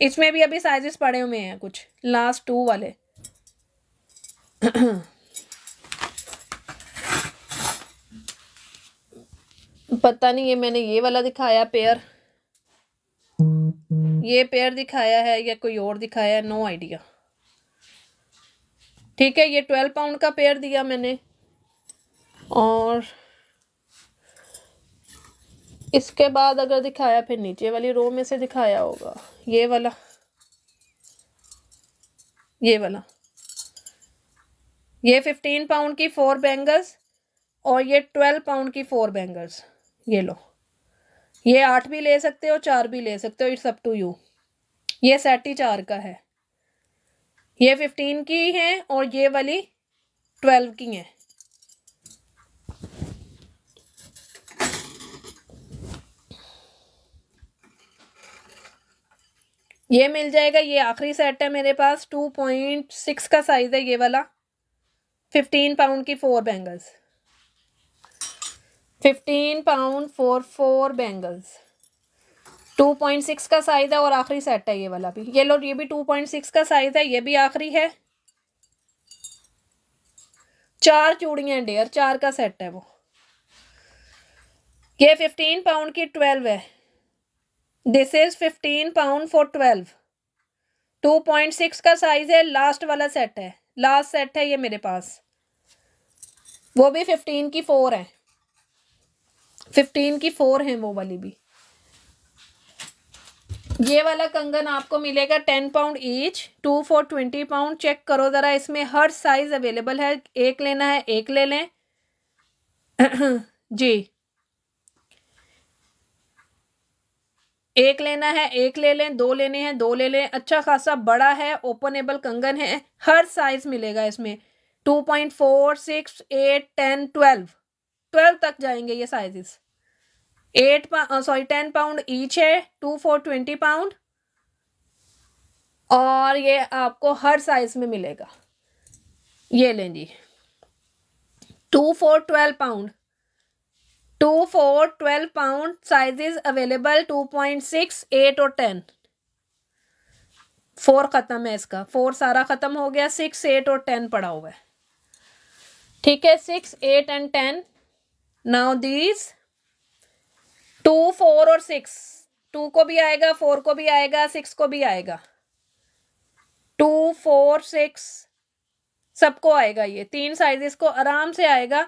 इसमें भी अभी साइजेस पड़े हुए हैं कुछ लास्ट टू वाले पता नहीं ये मैंने ये वाला दिखाया पेयर ये पेयर दिखाया है या कोई और दिखाया है नो आइडिया ठीक है ये ट्वेल्व पाउंड का पेयर दिया मैंने और इसके बाद अगर दिखाया फिर नीचे वाली रो में से दिखाया होगा ये वाला ये वाला ये फिफ्टीन पाउंड की फोर बैंगल्स और ये ट्वेल्व पाउंड की फोर बैंगल्स ये लो ये आठ भी ले सकते हो चार भी ले सकते हो इट्स अप टू यू ये सेट ही चार का है ये फिफ्टीन की हैं और ये वाली ट्वेल्व की हैं ये मिल जाएगा ये आखिरी सेट है मेरे पास टू पॉइंट सिक्स का साइज़ है ये वाला फिफ्टीन पाउंड की four bangles fifteen pound four four bangles two point six का साइज़ है और आखिरी सेट है ये वाला भी ये लो ये भी टू पॉइंट सिक्स का साइज़ है ये भी आखिरी है चार चूड़ियाँ डेयर चार का सेट है वो ये फिफ्टीन पाउंड की ट्वेल्व है this is fifteen pound for twelve two point six का साइज है लास्ट वाला सेट है लास्ट सेट है ये मेरे पास वो भी फिफ्टीन की फोर है फिफ्टीन की फोर है वो वाली भी ये वाला कंगन आपको मिलेगा ten pound each two for twenty pound check करो ज़रा इसमें हर साइज़ अवेलेबल है एक लेना है एक ले लें जी एक लेना है एक ले लें दो लेने हैं दो ले लें अच्छा खासा बड़ा है ओपनेबल कंगन है हर साइज मिलेगा इसमें two point four six eight ten twelve twelve तक जाएंगे ये sizes eight sorry ten pound each है टू फोर ट्वेंटी पाउंड और ये आपको हर साइज में मिलेगा ये लें जी two four twelve pound two four twelve pound size is available two point six eight और टेन फोर खत्म है इसका फोर सारा खत्म हो गया सिक्स एट और टेन पड़ा हुआ है ठीक है six eight and ten now these two four और सिक्स टू को भी आएगा फोर को भी आएगा सिक्स को भी आएगा टू फोर सिक्स सबको आएगा ये तीन साइजेस को आराम से आएगा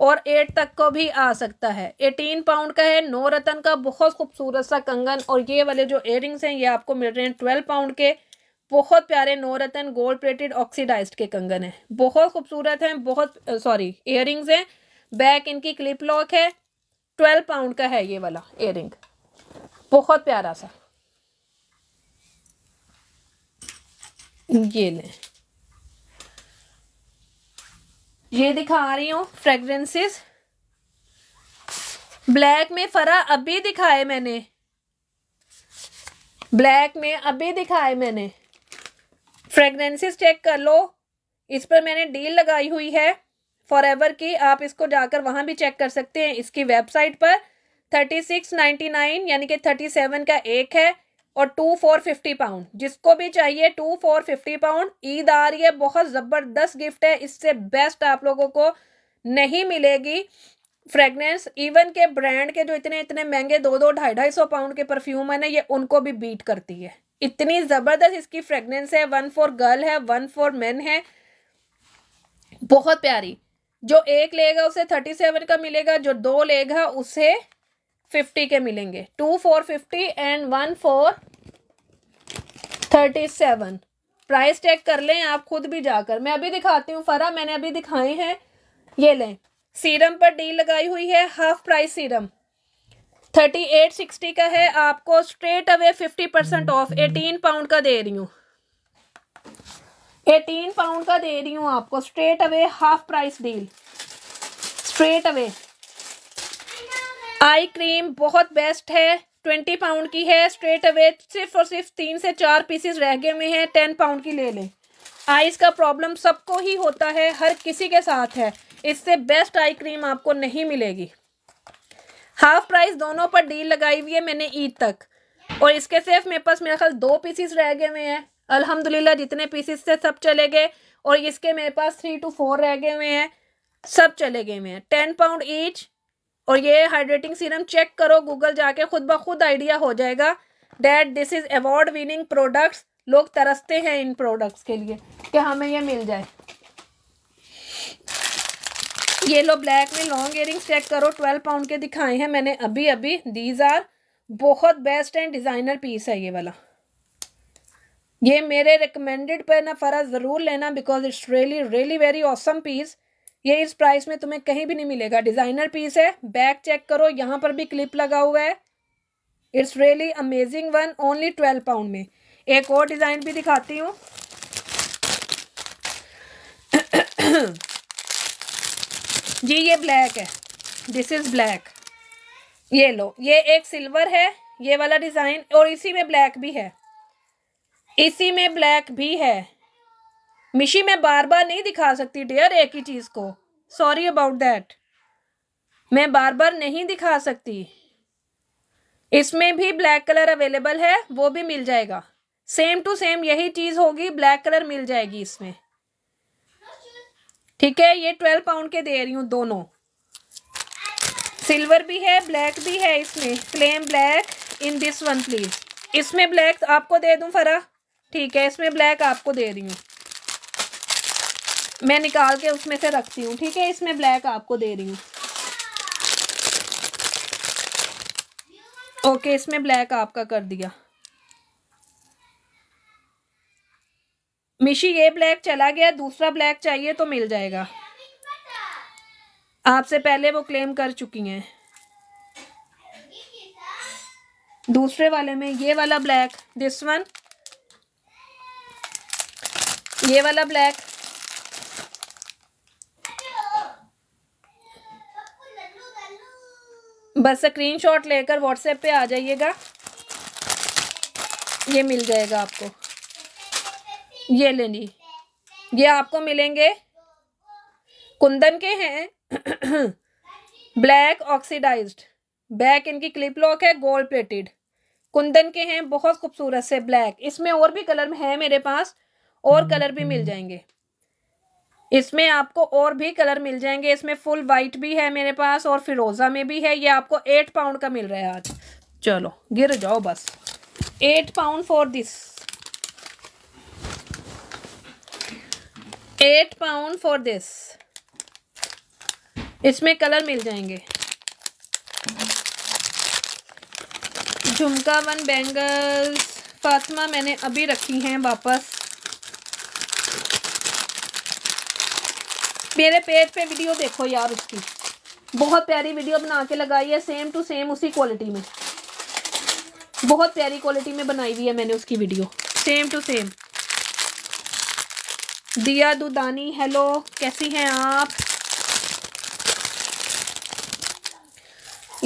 और एट तक को भी आ सकता है एटीन पाउंड का है नौ रतन का बहुत खूबसूरत सा कंगन और ये वाले जो एयरिंग्स हैं ये आपको मिल रहे हैं ट्वेल्व पाउंड के बहुत प्यारे नौ रतन गोल्ड प्लेटेड ऑक्सीडाइज्ड के कंगन हैं बहुत खूबसूरत हैं बहुत सॉरी इयर हैं बैक इनकी क्लिप लॉक है ट्वेल्व पाउंड का है ये वाला एयरिंग बहुत प्यारा सा ये लें ये दिखा रही हूँ फ्रेग्रेंसेस ब्लैक में फरा अभी दिखाए मैंने ब्लैक में अभी दिखाए मैंने फ्रेग्रेंसेस चेक कर लो इस पर मैंने डील लगाई हुई है फॉर एवर की आप इसको जाकर वहां भी चेक कर सकते हैं इसकी वेबसाइट पर थर्टी सिक्स नाइन्टी नाइन यानी कि थर्टी सेवन का एक है और टू फोर फिफ्टी पाउंड जिसको भी चाहिए two four fifty pound Eid आ रही है बहुत ज़बरदस्त गिफ्ट है इससे बेस्ट आप लोगों को नहीं मिलेगी फ्रेगनेंस इवन के ब्रांड के जो इतने इतने महंगे दो दो ढाई ढाई सौ पाउंड के परफ्यूम है ना ये उनको भी बीट करती है इतनी ज़बरदस्त इसकी फ्रेगनेंस है वन फॉर गर्ल है वन फॉर मेन है बहुत प्यारी जो एक लेगा उसे थर्टी सेवन का मिलेगा जो दो लेगा उसे फिफ्टी के मिलेंगे two four fifty and one four thirty seven price check कर लें आप खुद भी जाकर मैं अभी दिखाती हूँ फरा मैंने अभी दिखाए हैं ये लें सीरम पर डील लगाई हुई है half price serum thirty eight sixty का है आपको straight away fifty percent off eighteen pound का दे रही हूँ एटीन पाउंड का दे रही हूँ आपको straight away half price deal straight away eye cream बहुत बेस्ट है ट्वेंटी पाउंड की है स्ट्रेट अवे सिर्फ और सिर्फ तीन से चार पीसेस रह गए हुए हैं टेन पाउंड की ले लें आइज़ का प्रॉब्लम सबको ही होता है हर किसी के साथ है इससे बेस्ट आई क्रीम आपको नहीं मिलेगी हाफ प्राइस दोनों पर डील लगाई हुई है मैंने ईद तक और इसके सिर्फ मेरे पास मेरा ख्याल दो पीसीस रह गए हुए हैं अल्हम्दुलिल्लाह जितने पीसीस थे सब चले गए और इसके मेरे पास थ्री टू फोर रह गए हुए हैं सब चले गए हुए हैं टेन पाउंड ईच और ये हाइड्रेटिंग सीरम चेक करो गूगल जाके खुद ब खुद आइडिया हो जाएगा that this is award winning products लोग तरसते हैं इन प्रोडक्ट्स के लिए कि हमें ये मिल जाए ये लो ब्लैक में लॉन्ग इयरिंग्स चेक करो ट्वेल्व पाउंड के दिखाए हैं मैंने अभी अभी दीज आर बहुत बेस्ट एंड डिज़ाइनर पीस है ये वाला ये मेरे रिकमेंडेड पर ना फ़रा ज़रूर लेना because it's really really very awesome piece ये इस प्राइस में तुम्हें कहीं भी नहीं मिलेगा डिज़ाइनर पीस है बैक चेक करो यहाँ पर भी क्लिप लगा हुआ है it's really amazing one only twelve pound में एक और डिज़ाइन भी दिखाती हूँ जी ये ब्लैक है दिस इज़ ब्लैक ये लो ये एक सिल्वर है ये वाला डिज़ाइन और इसी में ब्लैक भी है इसी में ब्लैक भी है मिशी मैं बार बार नहीं दिखा सकती डियर एक ही चीज़ को सॉरी अबाउट दैट मैं बार बार नहीं दिखा सकती इसमें भी ब्लैक कलर अवेलेबल है वो भी मिल जाएगा सेम टू सेम यही चीज़ होगी ब्लैक कलर मिल जाएगी इसमें ठीक है ये ट्वेल्व पाउंड के दे रही हूँ दोनों सिल्वर भी है ब्लैक भी है इसमें plain black in this one please इसमें ब्लैक आपको दे दूँ फरा ठीक है इसमें ब्लैक आपको दे रही हूँ मैं निकाल के उसमें से रखती हूँ ठीक है इसमें ब्लैक आपको दे रही हूँ ओके इसमें ब्लैक आपका कर दिया मिशी ये ब्लैक चला गया दूसरा ब्लैक चाहिए तो मिल जाएगा आपसे पहले वो क्लेम कर चुकी हैं दूसरे वाले में ये वाला ब्लैक दिस वन ये वाला ब्लैक बस स्क्रीनशॉट लेकर व्हाट्सएप पे आ जाइएगा ये मिल जाएगा आपको ये ले ली ये आपको मिलेंगे कुंदन के हैं ब्लैक ऑक्सीडाइज्ड बैक इनकी क्लिप लॉक है गोल्ड प्लेटेड कुंदन के हैं बहुत खूबसूरत से ब्लैक इसमें और भी कलर है मेरे पास और कलर भी मिल जाएंगे इसमें आपको और भी कलर मिल जाएंगे इसमें फुल वाइट भी है मेरे पास और फिरोज़ा में भी है ये आपको एट पाउंड का मिल रहा है आज चलो गिर जाओ बस eight pound for this eight pound for this इसमें कलर मिल जाएंगे झुमका वन बैंगल्स फातिमा मैंने अभी रखी हैं वापस मेरे पेज पे वीडियो देखो यार उसकी बहुत प्यारी वीडियो बना के लगाई है सेम टू सेम उसी क्वालिटी में बहुत प्यारी क्वालिटी में बनाई हुई है मैंने उसकी वीडियो सेम टू सेम दिया दुदानी हेलो कैसी हैं आप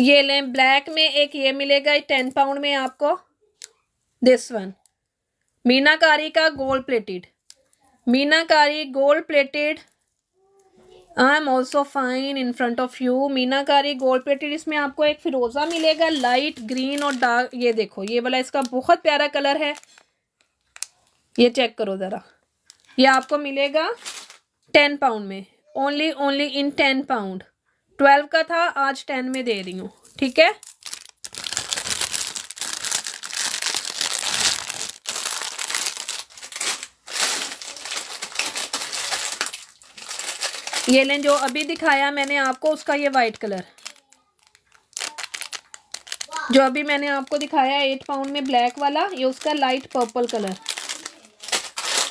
ये लें ब्लैक में एक ये मिलेगा टेन पाउंड में आपको दिस वन मीनाकारी का गोल्ड प्लेटेड मीनाकारी gold plated I am also fine in front of you मीनाकारी गोल्ड प्लेटेड इसमें आपको एक फिरोज़ा मिलेगा लाइट ग्रीन और डार्क ये देखो ये वाला इसका बहुत प्यारा कलर है ये चेक करो ज़रा ये आपको मिलेगा टेन पाउंड में only only in ten pound twelve का था आज टेन में दे रही हूँ ठीक है ये लें जो अभी दिखाया मैंने आपको उसका ये वाइट कलर जो अभी मैंने आपको दिखाया एट पाउंड में ब्लैक वाला ये उसका लाइट पर्पल कलर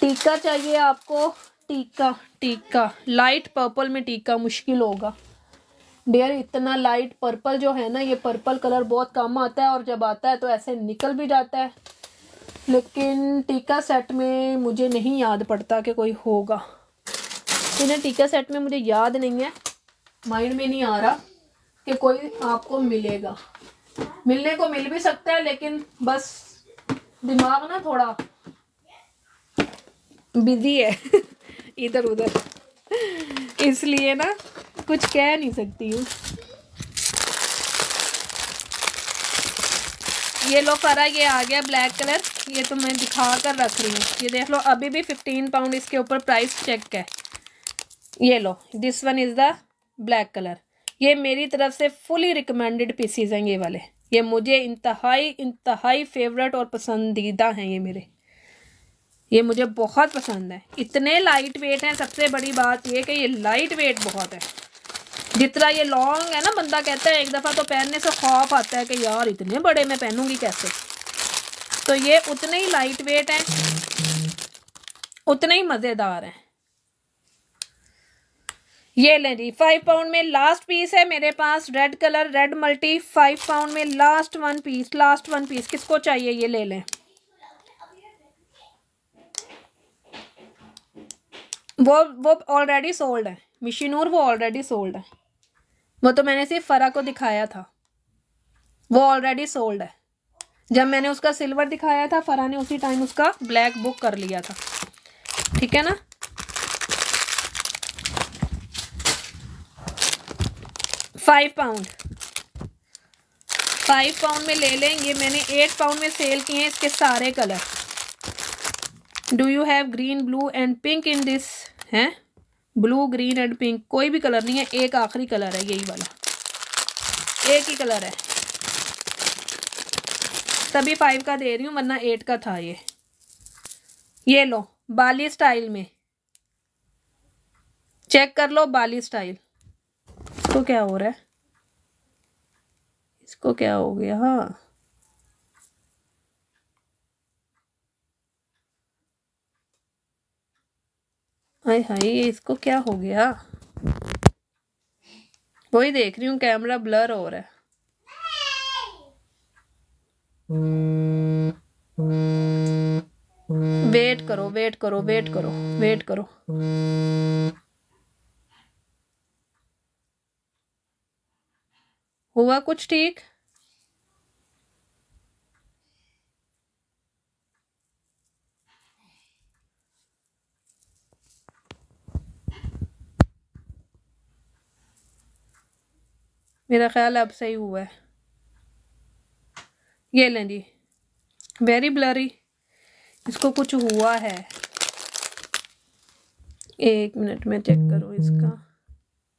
टीका चाहिए आपको टीका टीका लाइट पर्पल में टीका मुश्किल होगा डियर इतना लाइट पर्पल जो है ना ये पर्पल कलर बहुत कम आता है और जब आता है तो ऐसे निकल भी जाता है लेकिन टीका सेट में मुझे नहीं याद पड़ता कि कोई होगा इन्हें टीका सेट में मुझे याद नहीं है माइंड में नहीं आ रहा कि कोई आपको मिलेगा मिलने को मिल भी सकता है लेकिन बस दिमाग ना थोड़ा बिजी है इधर उधर इसलिए ना कुछ कह नहीं सकती हूँ ये लो फरा ये आ गया ब्लैक कलर ये तो मैं दिखा कर रख रही हूँ ये देख लो अभी भी फिफ्टीन पाउंड इसके ऊपर प्राइस चेक है ये लो this one is the black colour ये मेरी तरफ से फुली रिकमेंडेड पीसीज हैं ये वाले ये मुझे इंतहाई इंतहाई फेवरेट और पसंदीदा हैं ये मेरे ये मुझे बहुत पसंद है इतने लाइट वेट हैं सबसे बड़ी बात ये कि ये लाइट वेट बहुत है जितना ये लॉन्ग है ना बंदा कहता है एक दफ़ा तो पहनने से खौफ आता है कि यार इतने बड़े मैं पहनूंगी कैसे तो ये उतने ही लाइट वेट हैं उतने ही मज़ेदार हैं ये लें जी फाइव पाउंड में लास्ट पीस है मेरे पास red colour red multi five pound में last one piece last one piece किसको चाहिए ये ले लें वो वो ऑलरेडी सोल्ड है मिशीनूर वो ऑलरेडी सोल्ड है वो तो मैंने सिर्फ फ़रा को दिखाया था वो ऑलरेडी सोल्ड है जब मैंने उसका सिल्वर दिखाया था फ़रा ने उसी टाइम उसका ब्लैक बुक कर लिया था ठीक है ना फाइव पाउंड फाइव पाउंड में ले लें ये मैंने एट पाउंड में सेल किए हैं इसके सारे colour do you have green blue and pink in this हैं ब्लू ग्रीन एंड पिंक कोई भी कलर नहीं है एक आखिरी कलर है यही वाला एक ही कलर है तभी फाइव का दे रही हूँ वरना एट का था ये ये लो बाली स्टाइल में चेक कर लो बाली स्टाइल इसको क्या हो रहा है इसको क्या हो गया हाँ हाय हाय इसको क्या हो गया वही देख रही हूँ कैमरा ब्लर हो रहा है वेट करो वेट करो वेट करो वेट करो हुआ कुछ ठीक मेरा ख्याल अब सही हुआ है ये लें जी वेरी ब्लरी इसको कुछ हुआ है एक मिनट में चेक करूँ इसका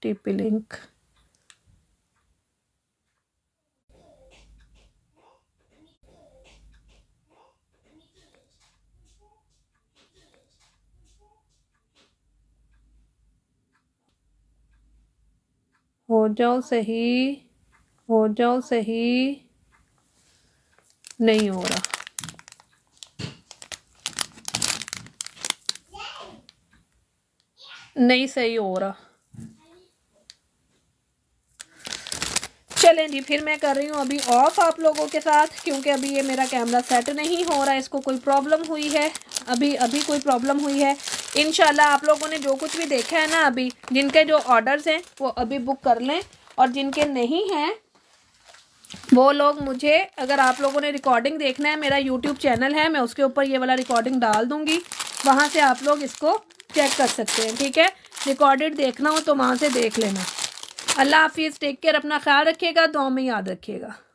टीपी लिंक हो जाओ सही हो जाओ सही नहीं हो रहा नहीं सही हो रहा चलें जी फिर मैं कर रही हूँ अभी ऑफ आप लोगों के साथ क्योंकि अभी ये मेरा कैमरा सेट नहीं हो रहा इसको कोई प्रॉब्लम हुई है अभी अभी कोई प्रॉब्लम हुई है इन आप लोगों ने जो कुछ भी देखा है ना अभी जिनके जो ऑर्डर्स हैं वो अभी बुक कर लें और जिनके नहीं हैं वो लोग मुझे अगर आप लोगों ने रिकॉर्डिंग देखना है मेरा यूट्यूब चैनल है मैं उसके ऊपर ये वाला रिकॉर्डिंग डाल दूँगी वहाँ से आप लोग इसको चेक कर सकते हैं ठीक है रिकॉर्डेड देखना हो तो वहाँ से देख लेना अल्लाह हाफिज़ टेक केयर अपना ख्याल रखिएगा दो में याद रखिएगा